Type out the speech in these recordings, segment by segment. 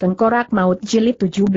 Tengkorak Maut Jilid 17.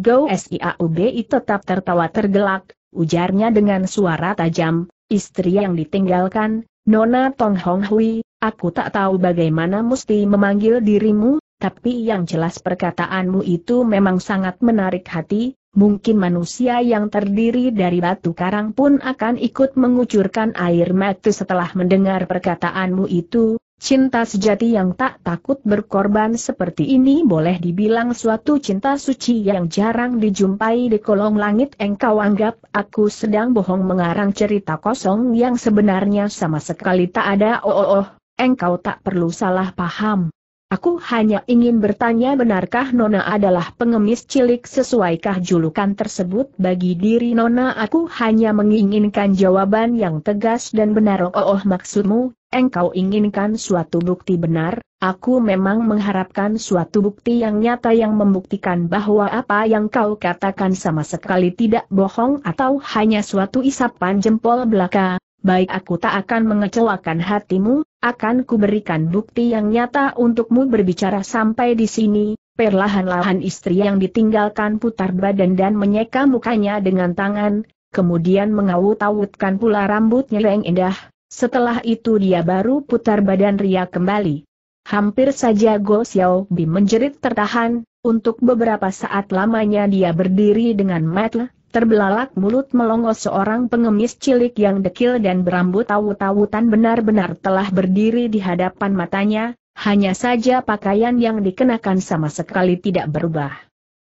Go Siaubi tetap tertawa tergelak, ujarnya dengan suara tajam, istri yang ditinggalkan, Nona Tong Hong Hui, aku tak tahu bagaimana mesti memanggil dirimu, tapi yang jelas perkataanmu itu memang sangat menarik hati, mungkin manusia yang terdiri dari batu karang pun akan ikut mengucurkan air mata setelah mendengar perkataanmu itu, Cinta sejati yang tak takut berkorban seperti ini boleh dibilang suatu cinta suci yang jarang dijumpai di kolong langit engkau anggap aku sedang bohong mengarang cerita kosong yang sebenarnya sama sekali tak ada oh oh oh, engkau tak perlu salah paham. Aku hanya ingin bertanya benarkah Nona adalah pengemis cilik sesuaikah julukan tersebut bagi diri Nona aku hanya menginginkan jawaban yang tegas dan benar oh, oh, oh maksudmu, engkau inginkan suatu bukti benar, aku memang mengharapkan suatu bukti yang nyata yang membuktikan bahwa apa yang kau katakan sama sekali tidak bohong atau hanya suatu isapan jempol belaka, baik aku tak akan mengecewakan hatimu, akan kuberikan bukti yang nyata untukmu berbicara sampai di sini, perlahan-lahan istri yang ditinggalkan putar badan dan menyeka mukanya dengan tangan, kemudian mengawut-awutkan pula rambutnya yang indah, setelah itu dia baru putar badan ria kembali. Hampir saja Go Xiao Bi menjerit tertahan, untuk beberapa saat lamanya dia berdiri dengan mata Terbelalak mulut melongo seorang pengemis cilik yang dekil dan berambut tawu-tawutan benar-benar telah berdiri di hadapan matanya, hanya saja pakaian yang dikenakan sama sekali tidak berubah.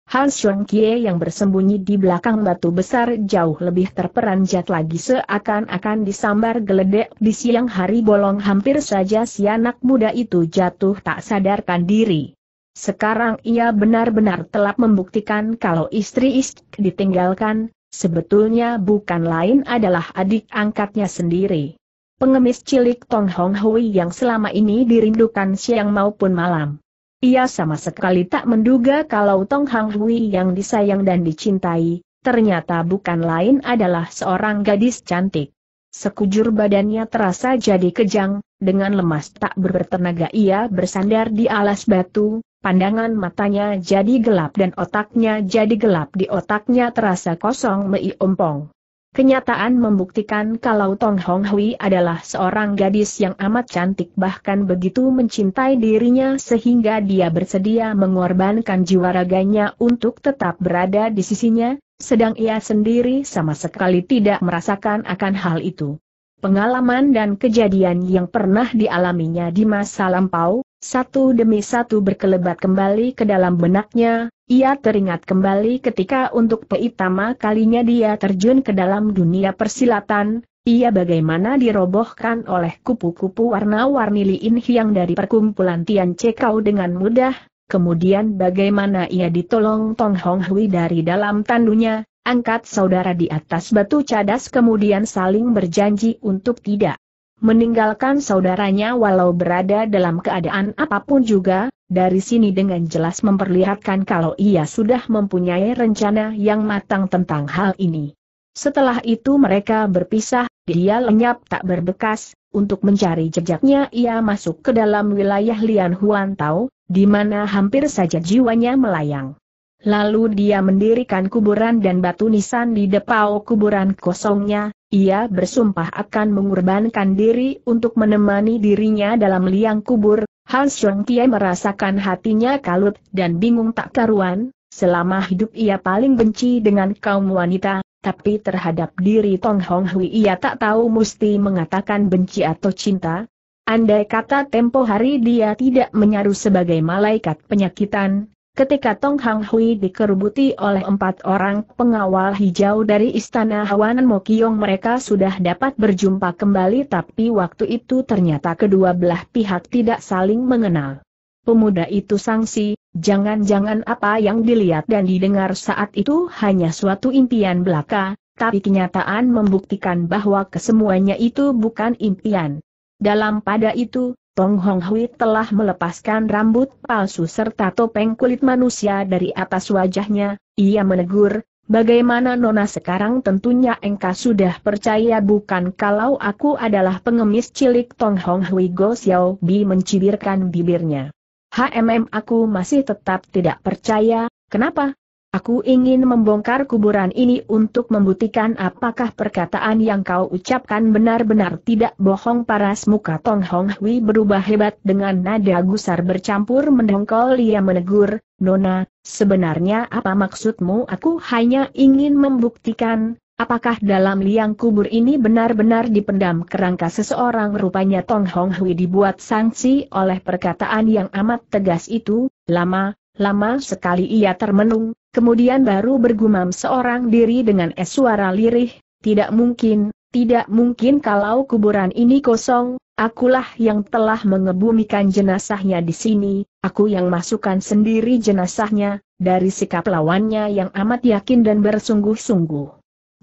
Hans Xiong Kie yang bersembunyi di belakang batu besar jauh lebih terperanjat lagi seakan-akan disambar geledek di siang hari bolong hampir saja si anak muda itu jatuh tak sadarkan diri. Sekarang ia benar-benar telah membuktikan kalau istri istri ditinggalkan, sebetulnya bukan lain adalah adik angkatnya sendiri. Pengemis cilik Tong Hong Hui yang selama ini dirindukan siang maupun malam. Ia sama sekali tak menduga kalau Tong Hong Hui yang disayang dan dicintai, ternyata bukan lain adalah seorang gadis cantik. Sekujur badannya terasa jadi kejang, dengan lemas tak bertenaga ia bersandar di alas batu, Pandangan matanya jadi gelap dan otaknya jadi gelap di otaknya terasa kosong mei ompong. Kenyataan membuktikan kalau Tong Hong Hui adalah seorang gadis yang amat cantik bahkan begitu mencintai dirinya sehingga dia bersedia mengorbankan jiwa raganya untuk tetap berada di sisinya, sedang ia sendiri sama sekali tidak merasakan akan hal itu pengalaman dan kejadian yang pernah dialaminya di masa lampau, satu demi satu berkelebat kembali ke dalam benaknya, ia teringat kembali ketika untuk pertama kalinya dia terjun ke dalam dunia persilatan, ia bagaimana dirobohkan oleh kupu-kupu warna-warni liin Hiang dari perkumpulan Tian Cekau dengan mudah, kemudian bagaimana ia ditolong Tong Hong Hui dari dalam tandunya, Angkat saudara di atas batu cadas kemudian saling berjanji untuk tidak meninggalkan saudaranya walau berada dalam keadaan apapun juga, dari sini dengan jelas memperlihatkan kalau ia sudah mempunyai rencana yang matang tentang hal ini. Setelah itu mereka berpisah, dia lenyap tak berbekas, untuk mencari jejaknya ia masuk ke dalam wilayah Lian Huan Tao, di mana hampir saja jiwanya melayang. Lalu dia mendirikan kuburan dan batu nisan di depau kuburan kosongnya, ia bersumpah akan mengorbankan diri untuk menemani dirinya dalam liang kubur, Han Xiong Kie merasakan hatinya kalut dan bingung tak karuan, selama hidup ia paling benci dengan kaum wanita, tapi terhadap diri Tong Hong Hui ia tak tahu mesti mengatakan benci atau cinta. Andai kata tempo hari dia tidak menyaru sebagai malaikat penyakitan, Ketika Tong Hang Hui dikerubuti oleh empat orang pengawal hijau dari Istana Hawanan Mokiong mereka sudah dapat berjumpa kembali tapi waktu itu ternyata kedua belah pihak tidak saling mengenal. Pemuda itu sangsi, jangan-jangan apa yang dilihat dan didengar saat itu hanya suatu impian belaka, tapi kenyataan membuktikan bahwa kesemuanya itu bukan impian. Dalam pada itu, Tong Hong Hui telah melepaskan rambut palsu serta topeng kulit manusia dari atas wajahnya, ia menegur, bagaimana Nona sekarang tentunya engkau sudah percaya bukan kalau aku adalah pengemis cilik Tong Hong Hui Go Xiao Bi mencibirkan bibirnya. HMM aku masih tetap tidak percaya, kenapa? Aku ingin membongkar kuburan ini untuk membuktikan apakah perkataan yang kau ucapkan benar-benar tidak bohong paras muka Tong Hong Hui berubah hebat dengan nada gusar bercampur mendongkol ia menegur, Nona, sebenarnya apa maksudmu aku hanya ingin membuktikan, Apakah dalam liang kubur ini benar-benar dipendam kerangka seseorang rupanya Tong Hong Hui dibuat sanksi oleh perkataan yang amat tegas itu, lama, lama sekali ia termenung, Kemudian baru bergumam seorang diri dengan es suara lirih, tidak mungkin, tidak mungkin kalau kuburan ini kosong, akulah yang telah mengebumikan jenazahnya di sini, aku yang masukkan sendiri jenazahnya, dari sikap lawannya yang amat yakin dan bersungguh-sungguh.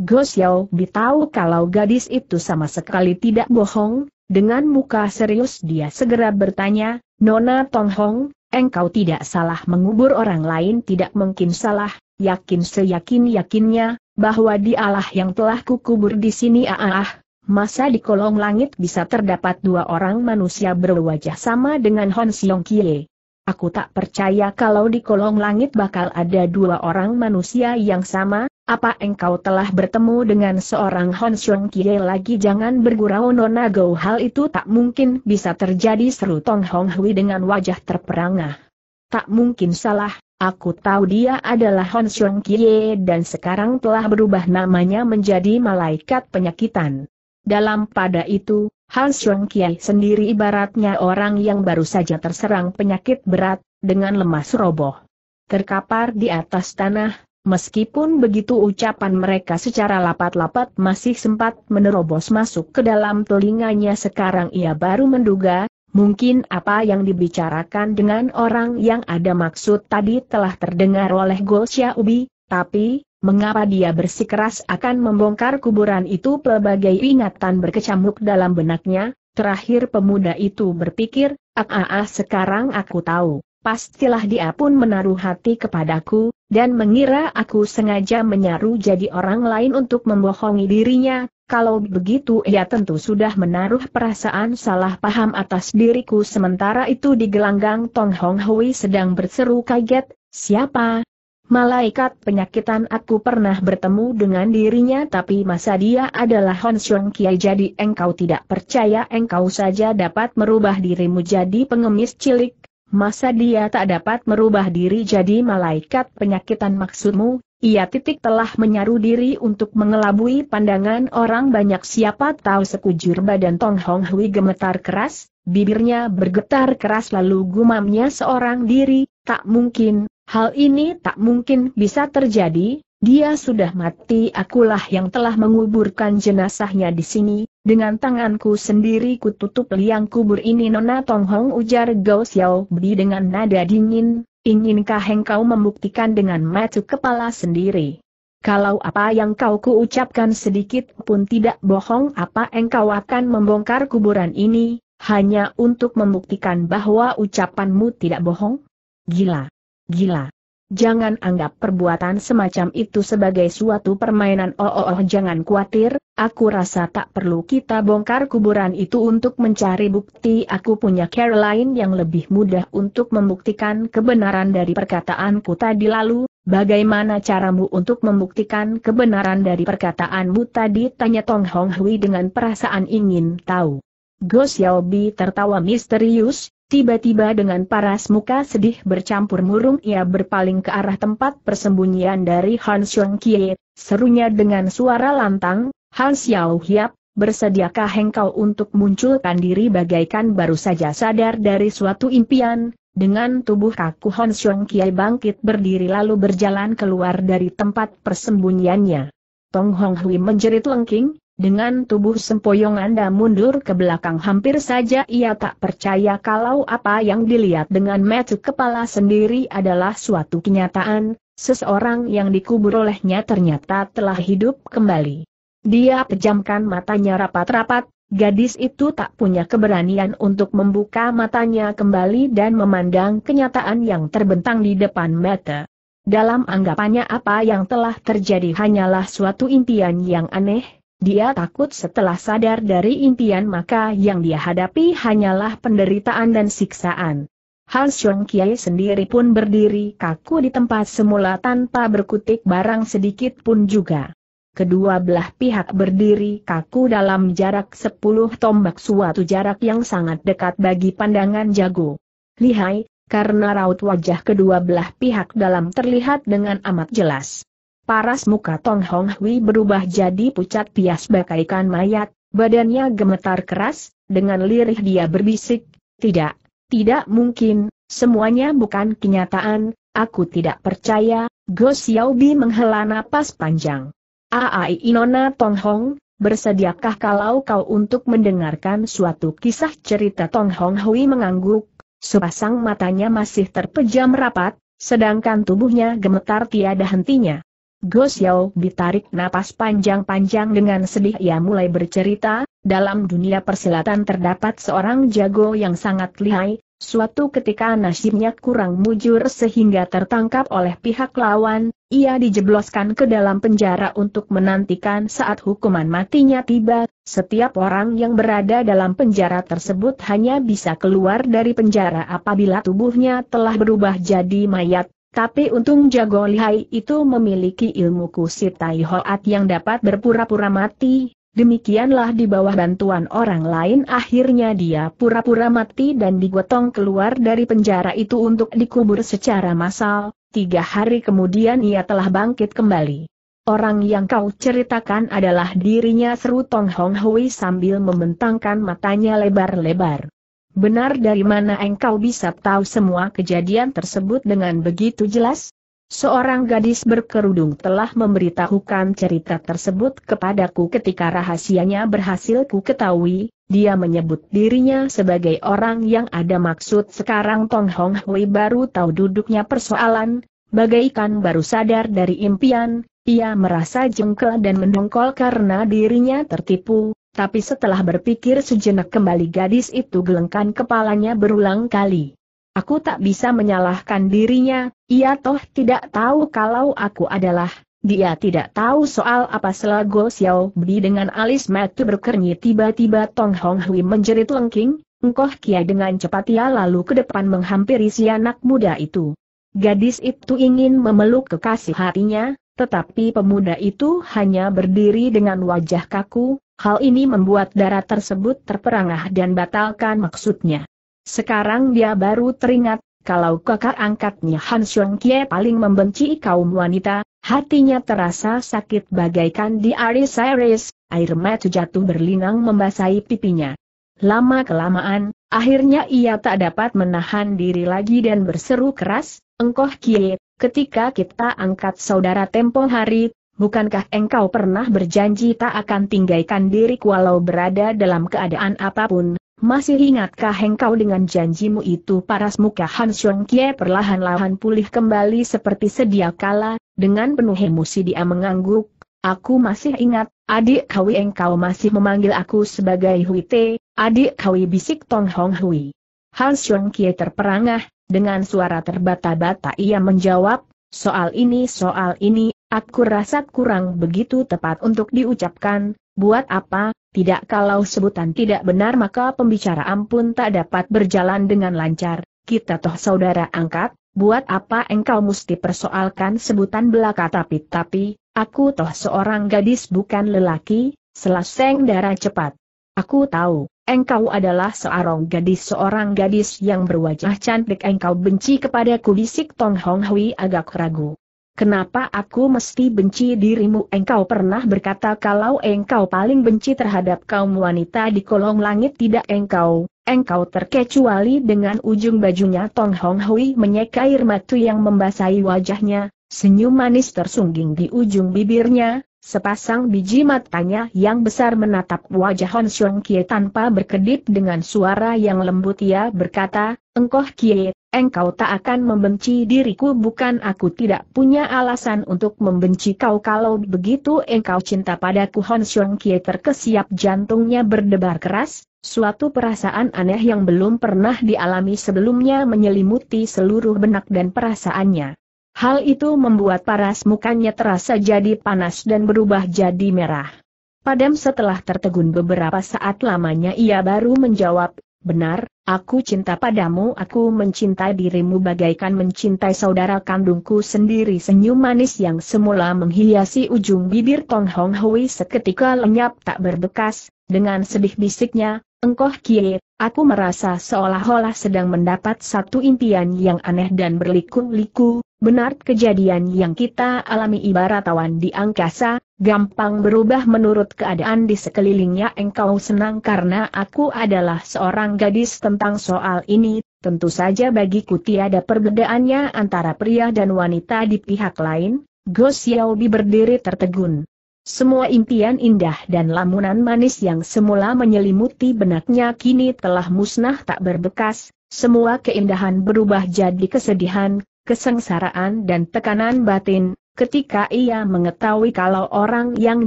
Go Xiao Bi tahu kalau gadis itu sama sekali tidak bohong, dengan muka serius dia segera bertanya, Nona Tong Hong. Engkau tidak salah mengubur orang lain tidak mungkin salah, yakin seyakin-yakinnya, bahwa dialah yang telah kukubur di sini ah, masa di kolong langit bisa terdapat dua orang manusia berwajah sama dengan Hon Siong Kie. Aku tak percaya kalau di kolong langit bakal ada dua orang manusia yang sama, apa engkau telah bertemu dengan seorang Hon Xiong Kie lagi jangan bergurau Nona Go hal itu tak mungkin bisa terjadi seru Tong Hong Hui dengan wajah terperangah. Tak mungkin salah, aku tahu dia adalah Hon Xiong Kie dan sekarang telah berubah namanya menjadi malaikat penyakitan. Dalam pada itu, Han Xiong Kie sendiri ibaratnya orang yang baru saja terserang penyakit berat, dengan lemas roboh. Terkapar di atas tanah, Meskipun begitu ucapan mereka secara lapat-lapat masih sempat menerobos masuk ke dalam telinganya sekarang ia baru menduga, mungkin apa yang dibicarakan dengan orang yang ada maksud tadi telah terdengar oleh Gol Xiaobi, tapi, mengapa dia bersikeras akan membongkar kuburan itu pelbagai ingatan berkecamuk dalam benaknya, terakhir pemuda itu berpikir, ah, ah, ah sekarang aku tahu pastilah dia pun menaruh hati kepadaku, dan mengira aku sengaja menyaru jadi orang lain untuk membohongi dirinya, kalau begitu ia tentu sudah menaruh perasaan salah paham atas diriku sementara itu di gelanggang Tong Hong Hui sedang berseru kaget, siapa? Malaikat penyakitan aku pernah bertemu dengan dirinya tapi masa dia adalah Hon Xiong Kiai jadi engkau tidak percaya engkau saja dapat merubah dirimu jadi pengemis cilik, Masa dia tak dapat merubah diri jadi malaikat penyakitan maksudmu? Ia titik telah menyaru diri untuk mengelabui pandangan orang banyak siapa tahu sekujur badan Tong Hong Hui gemetar keras, bibirnya bergetar keras lalu gumamnya seorang diri, tak mungkin, hal ini tak mungkin bisa terjadi, dia sudah mati akulah yang telah menguburkan jenazahnya di sini, dengan tanganku sendiri kututup liang kubur ini Nona Tonghong ujar Gao Xiao Bi dengan nada dingin, inginkah engkau membuktikan dengan mata kepala sendiri? Kalau apa yang kau kuucapkan sedikit pun tidak bohong apa engkau akan membongkar kuburan ini, hanya untuk membuktikan bahwa ucapanmu tidak bohong? Gila! Gila! Jangan anggap perbuatan semacam itu sebagai suatu permainan oh oh, oh jangan khawatir, aku rasa tak perlu kita bongkar kuburan itu untuk mencari bukti aku punya Caroline yang lebih mudah untuk membuktikan kebenaran dari perkataanku tadi lalu, bagaimana caramu untuk membuktikan kebenaran dari perkataanmu tadi tanya Tong Hong Hui dengan perasaan ingin tahu. Go Xiaobi tertawa misterius, Tiba-tiba dengan paras muka sedih bercampur murung ia berpaling ke arah tempat persembunyian dari Han Xiong Kie, serunya dengan suara lantang, Han Xiao Hiap, bersediakah engkau untuk munculkan diri bagaikan baru saja sadar dari suatu impian, dengan tubuh kaku Hans Xiong Kie bangkit berdiri lalu berjalan keluar dari tempat persembunyiannya. Tong Hong Hui menjerit lengking, dengan tubuh sempoyong Anda mundur ke belakang hampir saja ia tak percaya kalau apa yang dilihat dengan mata kepala sendiri adalah suatu kenyataan, seseorang yang dikubur olehnya ternyata telah hidup kembali. Dia pejamkan matanya rapat-rapat, gadis itu tak punya keberanian untuk membuka matanya kembali dan memandang kenyataan yang terbentang di depan mata. Dalam anggapannya apa yang telah terjadi hanyalah suatu impian yang aneh, dia takut setelah sadar dari impian maka yang dia hadapi hanyalah penderitaan dan siksaan. Han Xiong Kiai sendiri pun berdiri kaku di tempat semula tanpa berkutik barang sedikit pun juga. Kedua belah pihak berdiri kaku dalam jarak sepuluh tombak suatu jarak yang sangat dekat bagi pandangan jago. Lihai, karena raut wajah kedua belah pihak dalam terlihat dengan amat jelas. Paras muka Tong Hong Hui berubah jadi pucat pias bakaikan mayat, badannya gemetar keras, dengan lirih dia berbisik, tidak, tidak mungkin, semuanya bukan kenyataan, aku tidak percaya, Go Bi menghela napas panjang. Aai Inona Tong Hong, bersediakah kalau kau untuk mendengarkan suatu kisah cerita Tong Hong Hui mengangguk, sepasang matanya masih terpejam rapat, sedangkan tubuhnya gemetar tiada hentinya. Go Xiao ditarik napas panjang-panjang dengan sedih ia mulai bercerita, dalam dunia persilatan terdapat seorang jago yang sangat lihai, suatu ketika nasibnya kurang mujur sehingga tertangkap oleh pihak lawan, ia dijebloskan ke dalam penjara untuk menantikan saat hukuman matinya tiba, setiap orang yang berada dalam penjara tersebut hanya bisa keluar dari penjara apabila tubuhnya telah berubah jadi mayat, tapi untung jago lihai itu memiliki ilmu kusit tai hoat yang dapat berpura-pura mati, demikianlah di bawah bantuan orang lain akhirnya dia pura-pura mati dan digotong keluar dari penjara itu untuk dikubur secara massal, tiga hari kemudian ia telah bangkit kembali. Orang yang kau ceritakan adalah dirinya seru Tong Hong Hui sambil membentangkan matanya lebar-lebar. Benar dari mana engkau bisa tahu semua kejadian tersebut dengan begitu jelas? Seorang gadis berkerudung telah memberitahukan cerita tersebut kepadaku ketika rahasianya berhasil ku ketahui, dia menyebut dirinya sebagai orang yang ada maksud sekarang Tong Hong Hui baru tahu duduknya persoalan, bagaikan baru sadar dari impian, ia merasa jengkel dan mendongkol karena dirinya tertipu, tapi setelah berpikir sejenak kembali gadis itu gelengkan kepalanya berulang kali. Aku tak bisa menyalahkan dirinya, ia toh tidak tahu kalau aku adalah, dia tidak tahu soal apa selago Xiao Bi dengan alis mati berkernyi tiba-tiba Tong Hong Hui menjerit lengking, engkoh kia dengan cepat ia lalu ke depan menghampiri si anak muda itu. Gadis itu ingin memeluk kekasih hatinya, tetapi pemuda itu hanya berdiri dengan wajah kaku, Hal ini membuat darah tersebut terperangah dan batalkan maksudnya. Sekarang dia baru teringat, kalau kakak angkatnya Han Xiong Kie paling membenci kaum wanita, hatinya terasa sakit bagaikan di Aris Iris, air mata jatuh berlinang membasahi pipinya. Lama-kelamaan, akhirnya ia tak dapat menahan diri lagi dan berseru keras, Engkoh Kie, ketika kita angkat saudara tempo hari, bukankah engkau pernah berjanji tak akan tinggalkan diriku walau berada dalam keadaan apapun? Masih ingatkah engkau dengan janjimu itu paras muka Han Xiong Kie perlahan-lahan pulih kembali seperti sedia kala, dengan penuh emosi dia mengangguk, aku masih ingat, adik Kawi engkau masih memanggil aku sebagai Hui Te, adik Kawi bisik Tong Hong Hui. Han Xiong Kie terperangah, dengan suara terbata-bata ia menjawab, soal ini soal ini Aku rasa kurang begitu tepat untuk diucapkan, buat apa, tidak kalau sebutan tidak benar maka pembicaraan pun tak dapat berjalan dengan lancar, kita toh saudara angkat, buat apa engkau mesti persoalkan sebutan belaka tapi-tapi, aku toh seorang gadis bukan lelaki, selaseng darah cepat. Aku tahu, engkau adalah seorang gadis seorang gadis yang berwajah cantik engkau benci kepadaku bisik Tong Hong Hui agak ragu. Kenapa aku mesti benci dirimu? Engkau pernah berkata kalau engkau paling benci terhadap kaum wanita di kolong langit tidak engkau, engkau terkecuali dengan ujung bajunya Tong Hong Hui menyeka air mata yang membasahi wajahnya, senyum manis tersungging di ujung bibirnya, sepasang biji matanya yang besar menatap wajah Hon Xiong Kie tanpa berkedip dengan suara yang lembut ia berkata, Engkau Kiai, engkau tak akan membenci diriku bukan aku tidak punya alasan untuk membenci kau kalau begitu engkau cinta padaku Hon Xiong Kie terkesiap jantungnya berdebar keras, suatu perasaan aneh yang belum pernah dialami sebelumnya menyelimuti seluruh benak dan perasaannya. Hal itu membuat paras mukanya terasa jadi panas dan berubah jadi merah. Padam setelah tertegun beberapa saat lamanya ia baru menjawab, benar, Aku cinta padamu, aku mencintai dirimu bagaikan mencintai saudara kandungku sendiri. Senyum manis yang semula menghiasi ujung bibir Tong Hong Hui seketika lenyap tak berbekas, dengan sedih bisiknya, engkoh kie, aku merasa seolah-olah sedang mendapat satu impian yang aneh dan berliku-liku, benar kejadian yang kita alami ibarat awan di angkasa, gampang berubah menurut keadaan di sekelilingnya engkau senang karena aku adalah seorang gadis tentang soal ini, tentu saja bagiku tiada perbedaannya antara pria dan wanita di pihak lain, Go Xiaobi berdiri tertegun. Semua impian indah dan lamunan manis yang semula menyelimuti benaknya kini telah musnah tak berbekas, semua keindahan berubah jadi kesedihan, kesengsaraan dan tekanan batin, ketika ia mengetahui kalau orang yang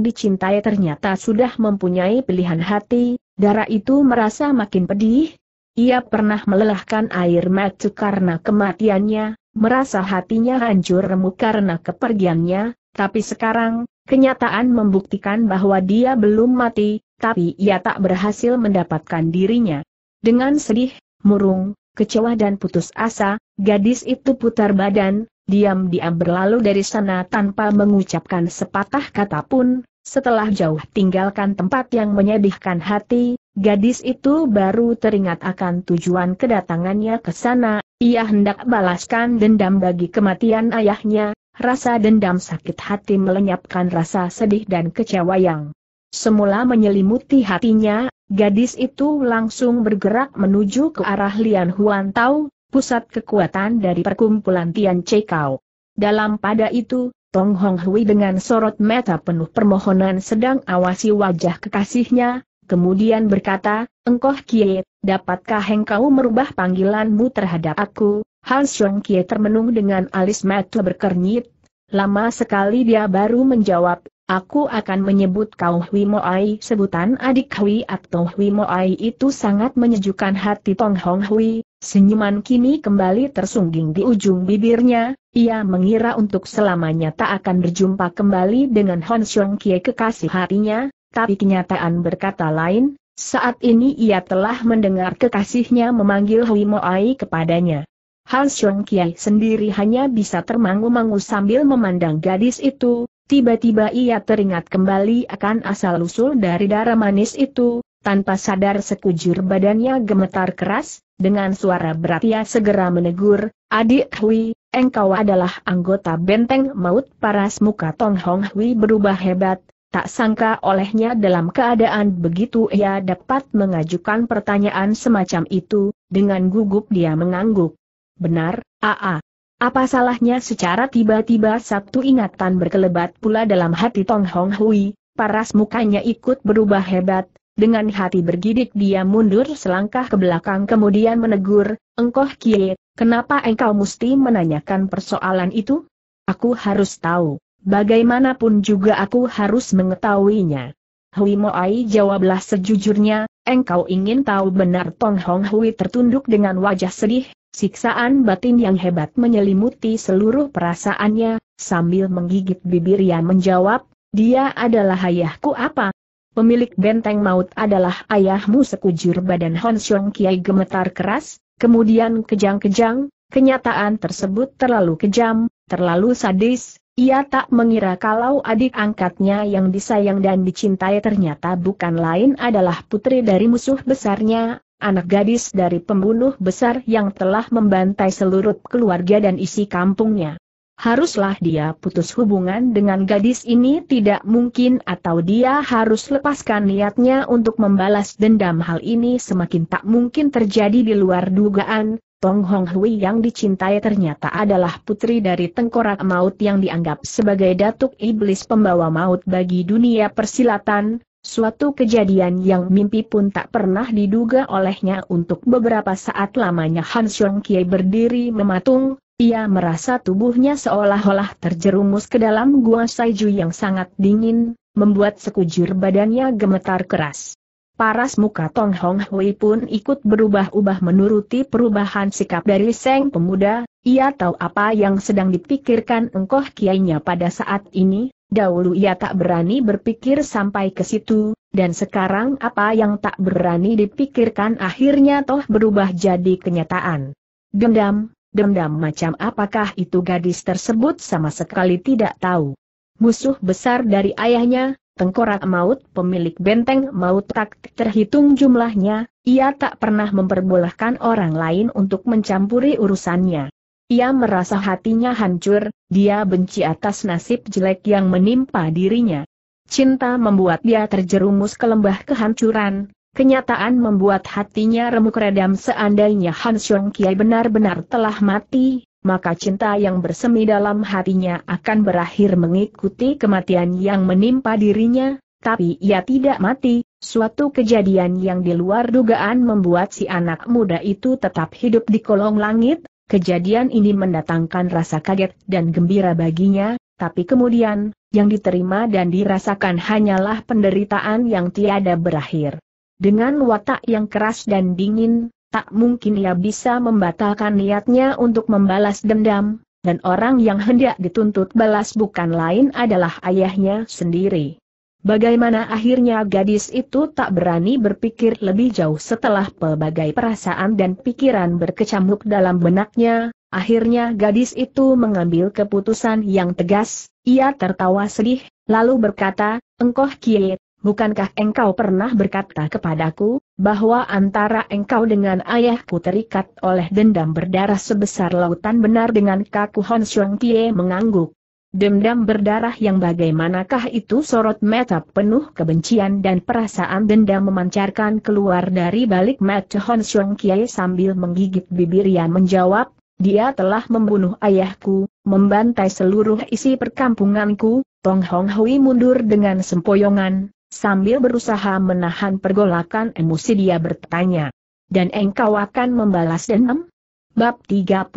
dicintai ternyata sudah mempunyai pilihan hati, darah itu merasa makin pedih. Ia pernah melelahkan air mata karena kematiannya, merasa hatinya hancur remuk karena kepergiannya, tapi sekarang, kenyataan membuktikan bahwa dia belum mati, tapi ia tak berhasil mendapatkan dirinya. Dengan sedih, murung, kecewa dan putus asa, gadis itu putar badan, diam-diam berlalu dari sana tanpa mengucapkan sepatah kata pun, setelah jauh tinggalkan tempat yang menyedihkan hati, gadis itu baru teringat akan tujuan kedatangannya ke sana, ia hendak balaskan dendam bagi kematian ayahnya, rasa dendam sakit hati melenyapkan rasa sedih dan kecewa yang Semula menyelimuti hatinya, gadis itu langsung bergerak menuju ke arah Lian Huan Tao, pusat kekuatan dari perkumpulan Tian Cekau. Dalam pada itu, Tong Hong Hui dengan sorot mata penuh permohonan sedang awasi wajah kekasihnya, kemudian berkata, Engkoh Kie, dapatkah engkau merubah panggilanmu terhadap aku? Han Xiong Kie termenung dengan alis mata berkernyit. Lama sekali dia baru menjawab, Aku akan menyebut kau Hui Moai sebutan adik Hui atau Hui Moai itu sangat menyejukkan hati Tong Hong Hui, senyuman kini kembali tersungging di ujung bibirnya, ia mengira untuk selamanya tak akan berjumpa kembali dengan Hon Xiong Kie kekasih hatinya, tapi kenyataan berkata lain, saat ini ia telah mendengar kekasihnya memanggil Hui Moai kepadanya. Hans Xiong Kiai sendiri hanya bisa termangu-mangu sambil memandang gadis itu, Tiba-tiba ia teringat kembali akan asal-usul dari darah manis itu, tanpa sadar sekujur badannya gemetar keras, dengan suara berat ia segera menegur, Adik Hui, engkau adalah anggota benteng maut paras muka Tong Hong Hui berubah hebat, Tak sangka olehnya dalam keadaan begitu ia dapat mengajukan pertanyaan semacam itu, dengan gugup dia mengangguk. Benar, AA, apa salahnya secara tiba-tiba satu ingatan berkelebat pula dalam hati Tong Hong Hui, paras mukanya ikut berubah hebat, dengan hati bergidik dia mundur selangkah ke belakang kemudian menegur, Engkoh Kie, kenapa engkau mesti menanyakan persoalan itu? Aku harus tahu, bagaimanapun juga aku harus mengetahuinya. Hui Moai jawablah sejujurnya, engkau ingin tahu benar Tong Hong Hui tertunduk dengan wajah sedih, Siksaan batin yang hebat menyelimuti seluruh perasaannya, sambil menggigit bibir ia menjawab, dia adalah ayahku apa? Pemilik benteng maut adalah ayahmu sekujur badan Hon Xiong Kiai gemetar keras, kemudian kejang-kejang, kenyataan tersebut terlalu kejam, terlalu sadis, ia tak mengira kalau adik angkatnya yang disayang dan dicintai ternyata bukan lain adalah putri dari musuh besarnya, anak gadis dari pembunuh besar yang telah membantai seluruh keluarga dan isi kampungnya. Haruslah dia putus hubungan dengan gadis ini tidak mungkin atau dia harus lepaskan niatnya untuk membalas dendam hal ini semakin tak mungkin terjadi di luar dugaan, Tong Hong Hui yang dicintai ternyata adalah putri dari tengkorak maut yang dianggap sebagai datuk iblis pembawa maut bagi dunia persilatan, Suatu kejadian yang mimpi pun tak pernah diduga olehnya untuk beberapa saat lamanya Han Xiong Kie berdiri mematung, ia merasa tubuhnya seolah-olah terjerumus ke dalam gua saiju yang sangat dingin, membuat sekujur badannya gemetar keras. Paras muka Tong Hong Hui pun ikut berubah-ubah menuruti perubahan sikap dari Seng Pemuda, ia tahu apa yang sedang dipikirkan engkoh kiainya pada saat ini, Dahulu ia tak berani berpikir sampai ke situ, dan sekarang apa yang tak berani dipikirkan akhirnya toh berubah jadi kenyataan. Dendam, dendam macam apakah itu gadis tersebut sama sekali tidak tahu. Musuh besar dari ayahnya, tengkorak maut pemilik benteng maut tak terhitung jumlahnya, ia tak pernah memperbolehkan orang lain untuk mencampuri urusannya. Ia merasa hatinya hancur, dia benci atas nasib jelek yang menimpa dirinya. Cinta membuat dia terjerumus ke lembah kehancuran, kenyataan membuat hatinya remuk redam seandainya Han Xiong Kiai benar-benar telah mati, maka cinta yang bersemi dalam hatinya akan berakhir mengikuti kematian yang menimpa dirinya, tapi ia tidak mati, suatu kejadian yang di luar dugaan membuat si anak muda itu tetap hidup di kolong langit, Kejadian ini mendatangkan rasa kaget dan gembira baginya, tapi kemudian, yang diterima dan dirasakan hanyalah penderitaan yang tiada berakhir. Dengan watak yang keras dan dingin, tak mungkin ia bisa membatalkan niatnya untuk membalas dendam, dan orang yang hendak dituntut balas bukan lain adalah ayahnya sendiri. Bagaimana akhirnya gadis itu tak berani berpikir lebih jauh setelah pelbagai perasaan dan pikiran berkecamuk dalam benaknya, akhirnya gadis itu mengambil keputusan yang tegas, ia tertawa sedih, lalu berkata, Engkoh Kiet, bukankah engkau pernah berkata kepadaku, bahwa antara engkau dengan ayahku terikat oleh dendam berdarah sebesar lautan benar dengan kaku Hon Xiong Kie mengangguk. Dendam berdarah yang bagaimanakah itu sorot mata penuh kebencian dan perasaan dendam memancarkan keluar dari balik mata Hon Xiong Kiai sambil menggigit bibir yang menjawab, dia telah membunuh ayahku, membantai seluruh isi perkampunganku, Tong Hong Hui mundur dengan sempoyongan, sambil berusaha menahan pergolakan emosi dia bertanya. Dan engkau akan membalas dendam? Bab 35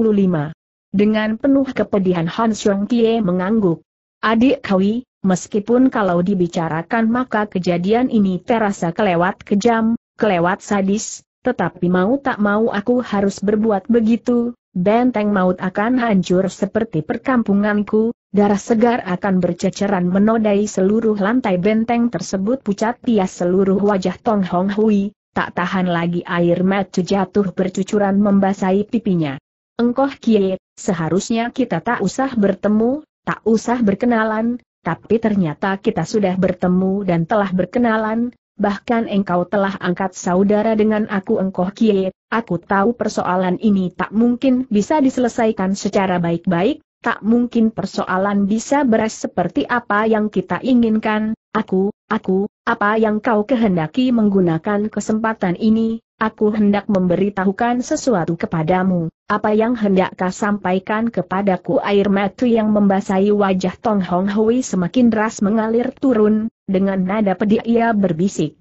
dengan penuh kepedihan Han Xiong Kie mengangguk. Adik Kawi, meskipun kalau dibicarakan maka kejadian ini terasa kelewat kejam, kelewat sadis, tetapi mau tak mau aku harus berbuat begitu, benteng maut akan hancur seperti perkampunganku, darah segar akan berceceran menodai seluruh lantai benteng tersebut pucat pias seluruh wajah Tong Hong Hui, tak tahan lagi air mata jatuh bercucuran membasahi pipinya. Engkoh Kie, seharusnya kita tak usah bertemu, tak usah berkenalan, tapi ternyata kita sudah bertemu dan telah berkenalan, bahkan engkau telah angkat saudara dengan aku engkoh Kie, aku tahu persoalan ini tak mungkin bisa diselesaikan secara baik-baik, tak mungkin persoalan bisa beres seperti apa yang kita inginkan, aku, aku, apa yang kau kehendaki menggunakan kesempatan ini, aku hendak memberitahukan sesuatu kepadamu. Apa yang hendak kau sampaikan kepadaku air mata yang membasahi wajah Tong Hong Hui semakin deras mengalir turun, dengan nada pedih ia berbisik.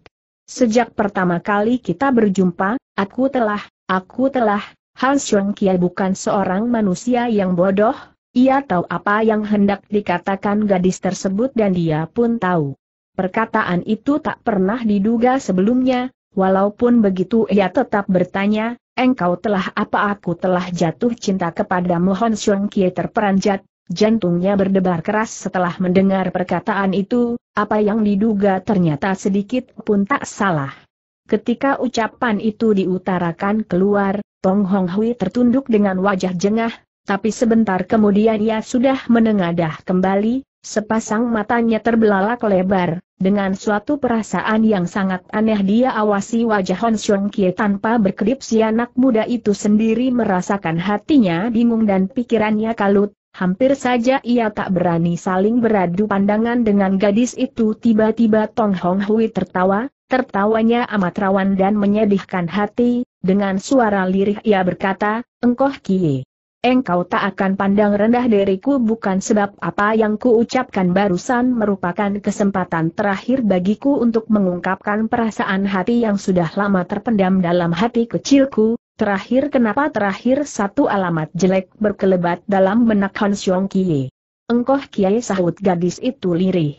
Sejak pertama kali kita berjumpa, aku telah, aku telah, Han Xiong Kia bukan seorang manusia yang bodoh, ia tahu apa yang hendak dikatakan gadis tersebut dan dia pun tahu. Perkataan itu tak pernah diduga sebelumnya, Walaupun begitu ia tetap bertanya, engkau telah apa aku telah jatuh cinta kepada Mohon Xiong Kie terperanjat, jantungnya berdebar keras setelah mendengar perkataan itu, apa yang diduga ternyata sedikit pun tak salah. Ketika ucapan itu diutarakan keluar, Tong Hong Hui tertunduk dengan wajah jengah, tapi sebentar kemudian ia sudah menengadah kembali, Sepasang matanya terbelalak lebar, dengan suatu perasaan yang sangat aneh dia awasi wajah Hon Xiong Kie tanpa berkedip si anak muda itu sendiri merasakan hatinya bingung dan pikirannya kalut, hampir saja ia tak berani saling beradu pandangan dengan gadis itu tiba-tiba Tong Hong Hui tertawa, tertawanya amat rawan dan menyedihkan hati, dengan suara lirih ia berkata, Engkoh Kie engkau tak akan pandang rendah diriku bukan sebab apa yang kuucapkan barusan merupakan kesempatan terakhir bagiku untuk mengungkapkan perasaan hati yang sudah lama terpendam dalam hati kecilku, terakhir kenapa terakhir satu alamat jelek berkelebat dalam menekan Han Xiong Kie. Engkau Kiai sahut gadis itu lirih.